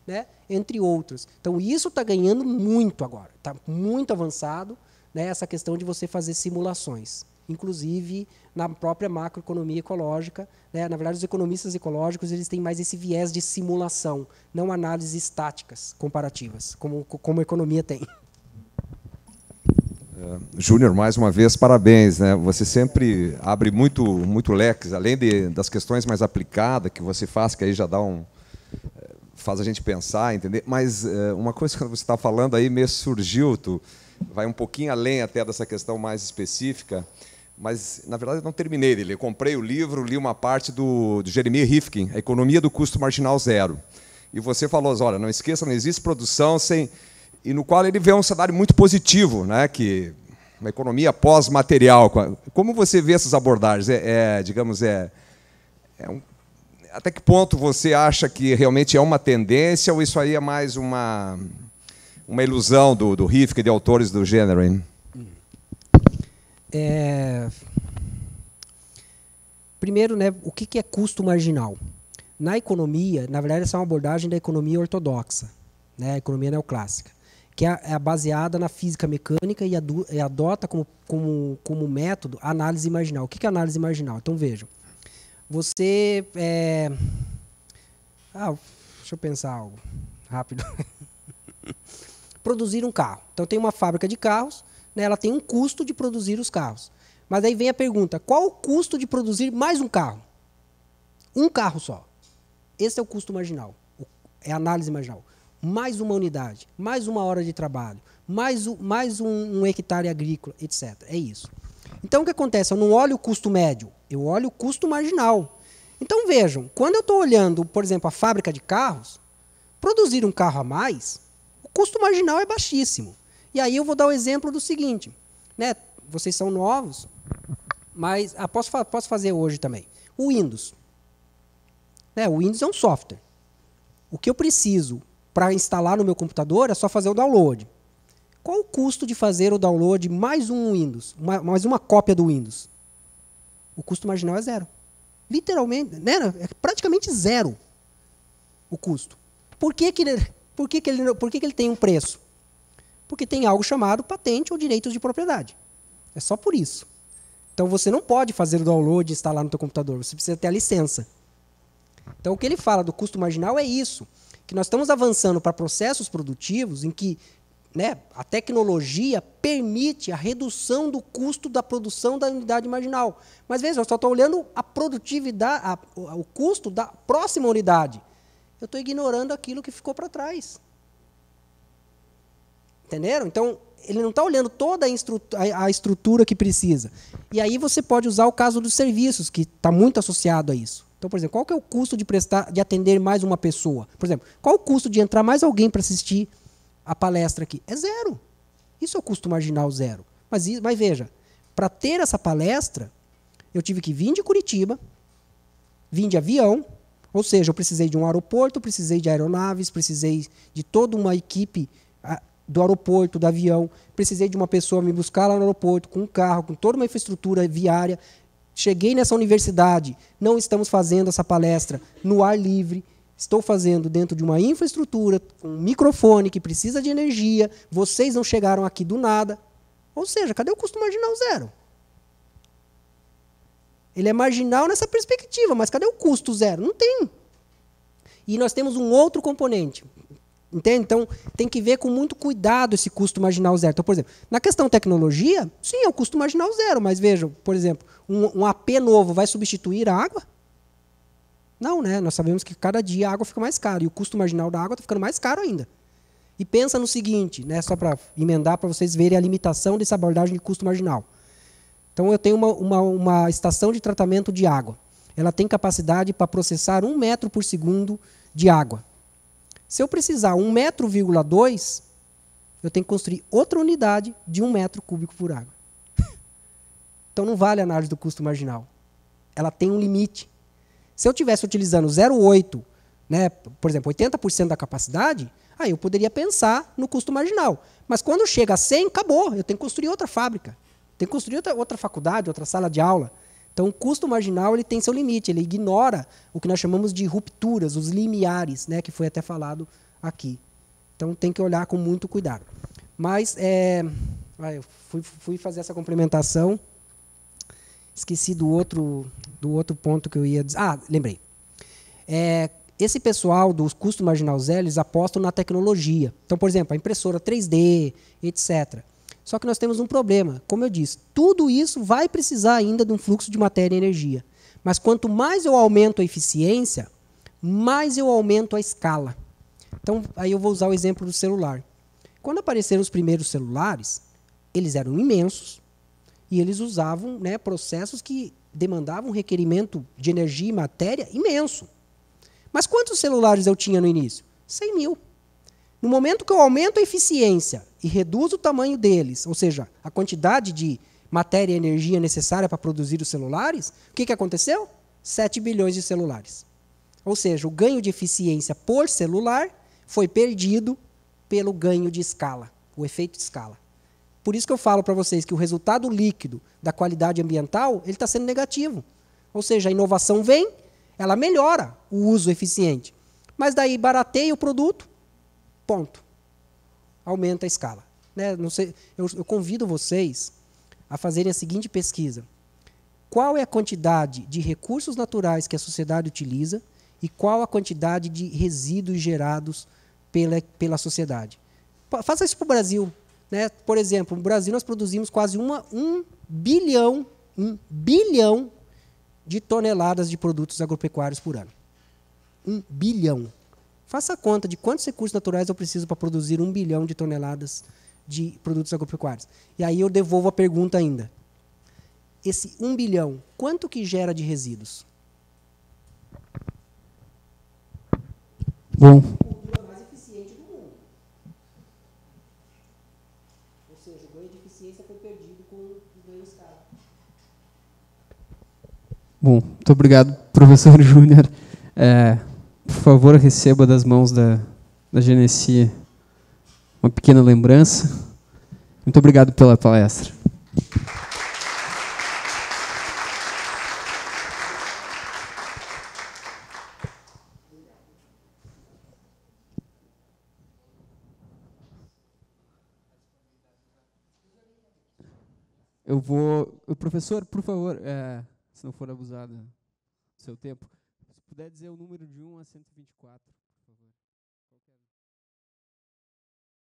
C: né? entre outros. Então, isso está ganhando muito agora, está muito avançado né? essa questão de você fazer simulações, inclusive na própria macroeconomia ecológica. Né? Na verdade, os economistas ecológicos eles têm mais esse viés de simulação, não análises estáticas comparativas, como, como a economia tem. É,
B: Júnior, mais uma vez, parabéns. Né? Você sempre abre muito, muito leques, além de, das questões mais aplicadas que você faz, que aí já dá um, faz a gente pensar, entender. Mas uh, uma coisa que você está falando aí me surgiu, tu vai um pouquinho além até dessa questão mais específica, mas na verdade eu não terminei Ele comprei o livro, li uma parte do, do Jeremy Rifkin, A Economia do Custo Marginal Zero. E você falou, olha, não esqueça, não existe produção sem e no qual ele vê um cenário muito positivo, né? Que uma economia pós-material. Como você vê essas abordagens? É, é digamos, é, é um até que ponto você acha que realmente é uma tendência ou isso aí é mais uma, uma ilusão do, do Rifke, de autores do gênero? Hein?
C: É... Primeiro, né, o que é custo marginal? Na economia, na verdade, essa é uma abordagem da economia ortodoxa, né, a economia neoclássica, que é, é baseada na física mecânica e, adota como, como, como método a análise marginal. O que é análise marginal? Então vejam. Você. É... Ah, deixa eu pensar algo rápido. (laughs) produzir um carro. Então tem uma fábrica de carros, né? ela tem um custo de produzir os carros. Mas aí vem a pergunta: qual o custo de produzir mais um carro? Um carro só. Esse é o custo marginal. É a análise marginal. Mais uma unidade, mais uma hora de trabalho, mais, o, mais um, um hectare agrícola, etc. É isso. Então o que acontece? Eu não olho o custo médio. Eu olho o custo marginal. Então vejam, quando eu estou olhando, por exemplo, a fábrica de carros, produzir um carro a mais, o custo marginal é baixíssimo. E aí eu vou dar o exemplo do seguinte, né? Vocês são novos, mas ah, posso, posso fazer hoje também. O Windows. Né? O Windows é um software. O que eu preciso para instalar no meu computador é só fazer o download. Qual o custo de fazer o download mais um Windows, mais uma cópia do Windows? o custo marginal é zero. Literalmente, né, né? é praticamente zero o custo. Por que, que, por que, que, ele, por que, que ele tem um preço? Porque tem algo chamado patente ou direitos de propriedade. É só por isso. Então você não pode fazer o download e instalar no seu computador, você precisa ter a licença. Então o que ele fala do custo marginal é isso, que nós estamos avançando para processos produtivos em que né, a tecnologia permite a redução do custo da produção da unidade marginal. Mas veja, eu só estou olhando a produtividade, a, o custo da próxima unidade. Eu estou ignorando aquilo que ficou para trás. Entenderam? Então, ele não está olhando toda a, a, a, estrutura que precisa. E aí você pode usar o caso dos serviços, que está muito associado a isso. Então, por exemplo, qual que é o custo de prestar, de atender mais uma pessoa? Por exemplo, qual o custo de entrar mais alguém para assistir a palestra aqui? É zero. Isso é o custo marginal zero. Mas, mas veja, para ter essa palestra, eu tive que vir de Curitiba, vim de avião, ou seja, eu precisei de um aeroporto, precisei de aeronaves, precisei de toda uma equipe do aeroporto, do avião, precisei de uma pessoa me buscar lá no aeroporto, com um carro, com toda uma infraestrutura viária. Cheguei nessa universidade, não estamos fazendo essa palestra no ar livre. Estou fazendo dentro de uma infraestrutura, com um microfone que precisa de energia, vocês não chegaram aqui do nada. Ou seja, cadê o custo marginal zero? Ele é marginal nessa perspectiva, mas cadê o custo zero? Não tem. E nós temos um outro componente. Entende? Então, tem que ver com muito cuidado esse custo marginal zero. Então, por exemplo, na questão tecnologia, sim, é o custo marginal zero, mas vejam, por exemplo, um, um AP novo vai substituir a água? Não, né? Nós sabemos que cada dia a água fica mais cara e o custo marginal da água está ficando mais caro ainda. E pensa no seguinte, né? Só para emendar para vocês verem a limitação dessa abordagem de custo marginal. Então eu tenho uma, uma, uma estação de tratamento de água. Ela tem capacidade para processar um metro por segundo de água. Se eu precisar 1,2 metro, eu tenho que construir outra unidade de 1 metro cúbico por água. (laughs) então não vale a análise do custo marginal. Ela tem um limite. Se eu tivesse utilizando 0,8, né, por exemplo, 80% da capacidade, aí eu poderia pensar no custo marginal. Mas quando chega a 100, acabou. Eu tenho que construir outra fábrica, tem que construir outra, outra faculdade, outra sala de aula. Então, o custo marginal ele tem seu limite, ele ignora o que nós chamamos de rupturas, os limiares, né, que foi até falado aqui. Então, tem que olhar com muito cuidado. Mas, é, eu fui, fui fazer essa complementação esqueci do outro, do outro ponto que eu ia dizer. Ah, lembrei. É, esse pessoal dos custos marginal zero, eles apostam na tecnologia. Então, por exemplo, a impressora 3D, etc. Só que nós temos um problema. Como eu disse, tudo isso vai precisar ainda de um fluxo de matéria e energia. Mas quanto mais eu aumento a eficiência, mais eu aumento a escala. Então, aí eu vou usar o exemplo do celular. Quando apareceram os primeiros celulares, eles eram imensos, e eles usavam né, processos que demandavam um requerimento de energia e matéria imenso. Mas quantos celulares eu tinha no início? 100 mil. No momento que eu aumento a eficiência e reduzo o tamanho deles, ou seja, a quantidade de matéria e energia necessária para produzir os celulares, o que, que aconteceu? 7 bilhões de celulares. Ou seja, o ganho de eficiência por celular foi perdido pelo ganho de escala, o efeito de escala. Por isso que eu falo para vocês que o resultado líquido da qualidade ambiental ele está sendo negativo. Ou seja, a inovação vem, ela melhora o uso eficiente, mas daí barateia o produto, ponto. Aumenta a escala. Né? Não sei, eu, eu convido vocês a fazerem a seguinte pesquisa: qual é a quantidade de recursos naturais que a sociedade utiliza e qual a quantidade de resíduos gerados pela, pela sociedade? Faça isso para o Brasil. Né? Por exemplo, no Brasil nós produzimos quase uma, um bilhão, um bilhão de toneladas de produtos agropecuários por ano. Um bilhão. Faça a conta de quantos recursos naturais eu preciso para produzir um bilhão de toneladas de produtos agropecuários. E aí eu devolvo a pergunta ainda. Esse um bilhão, quanto que gera de resíduos? Bom,
B: Bom, muito obrigado, professor (laughs) Júnior. É, por favor, receba das mãos da, da Genesia uma pequena lembrança. Muito obrigado pela palestra. Eu vou. Professor, por favor. É se não for abusada do seu tempo. Se puder dizer o número de 1 a 124.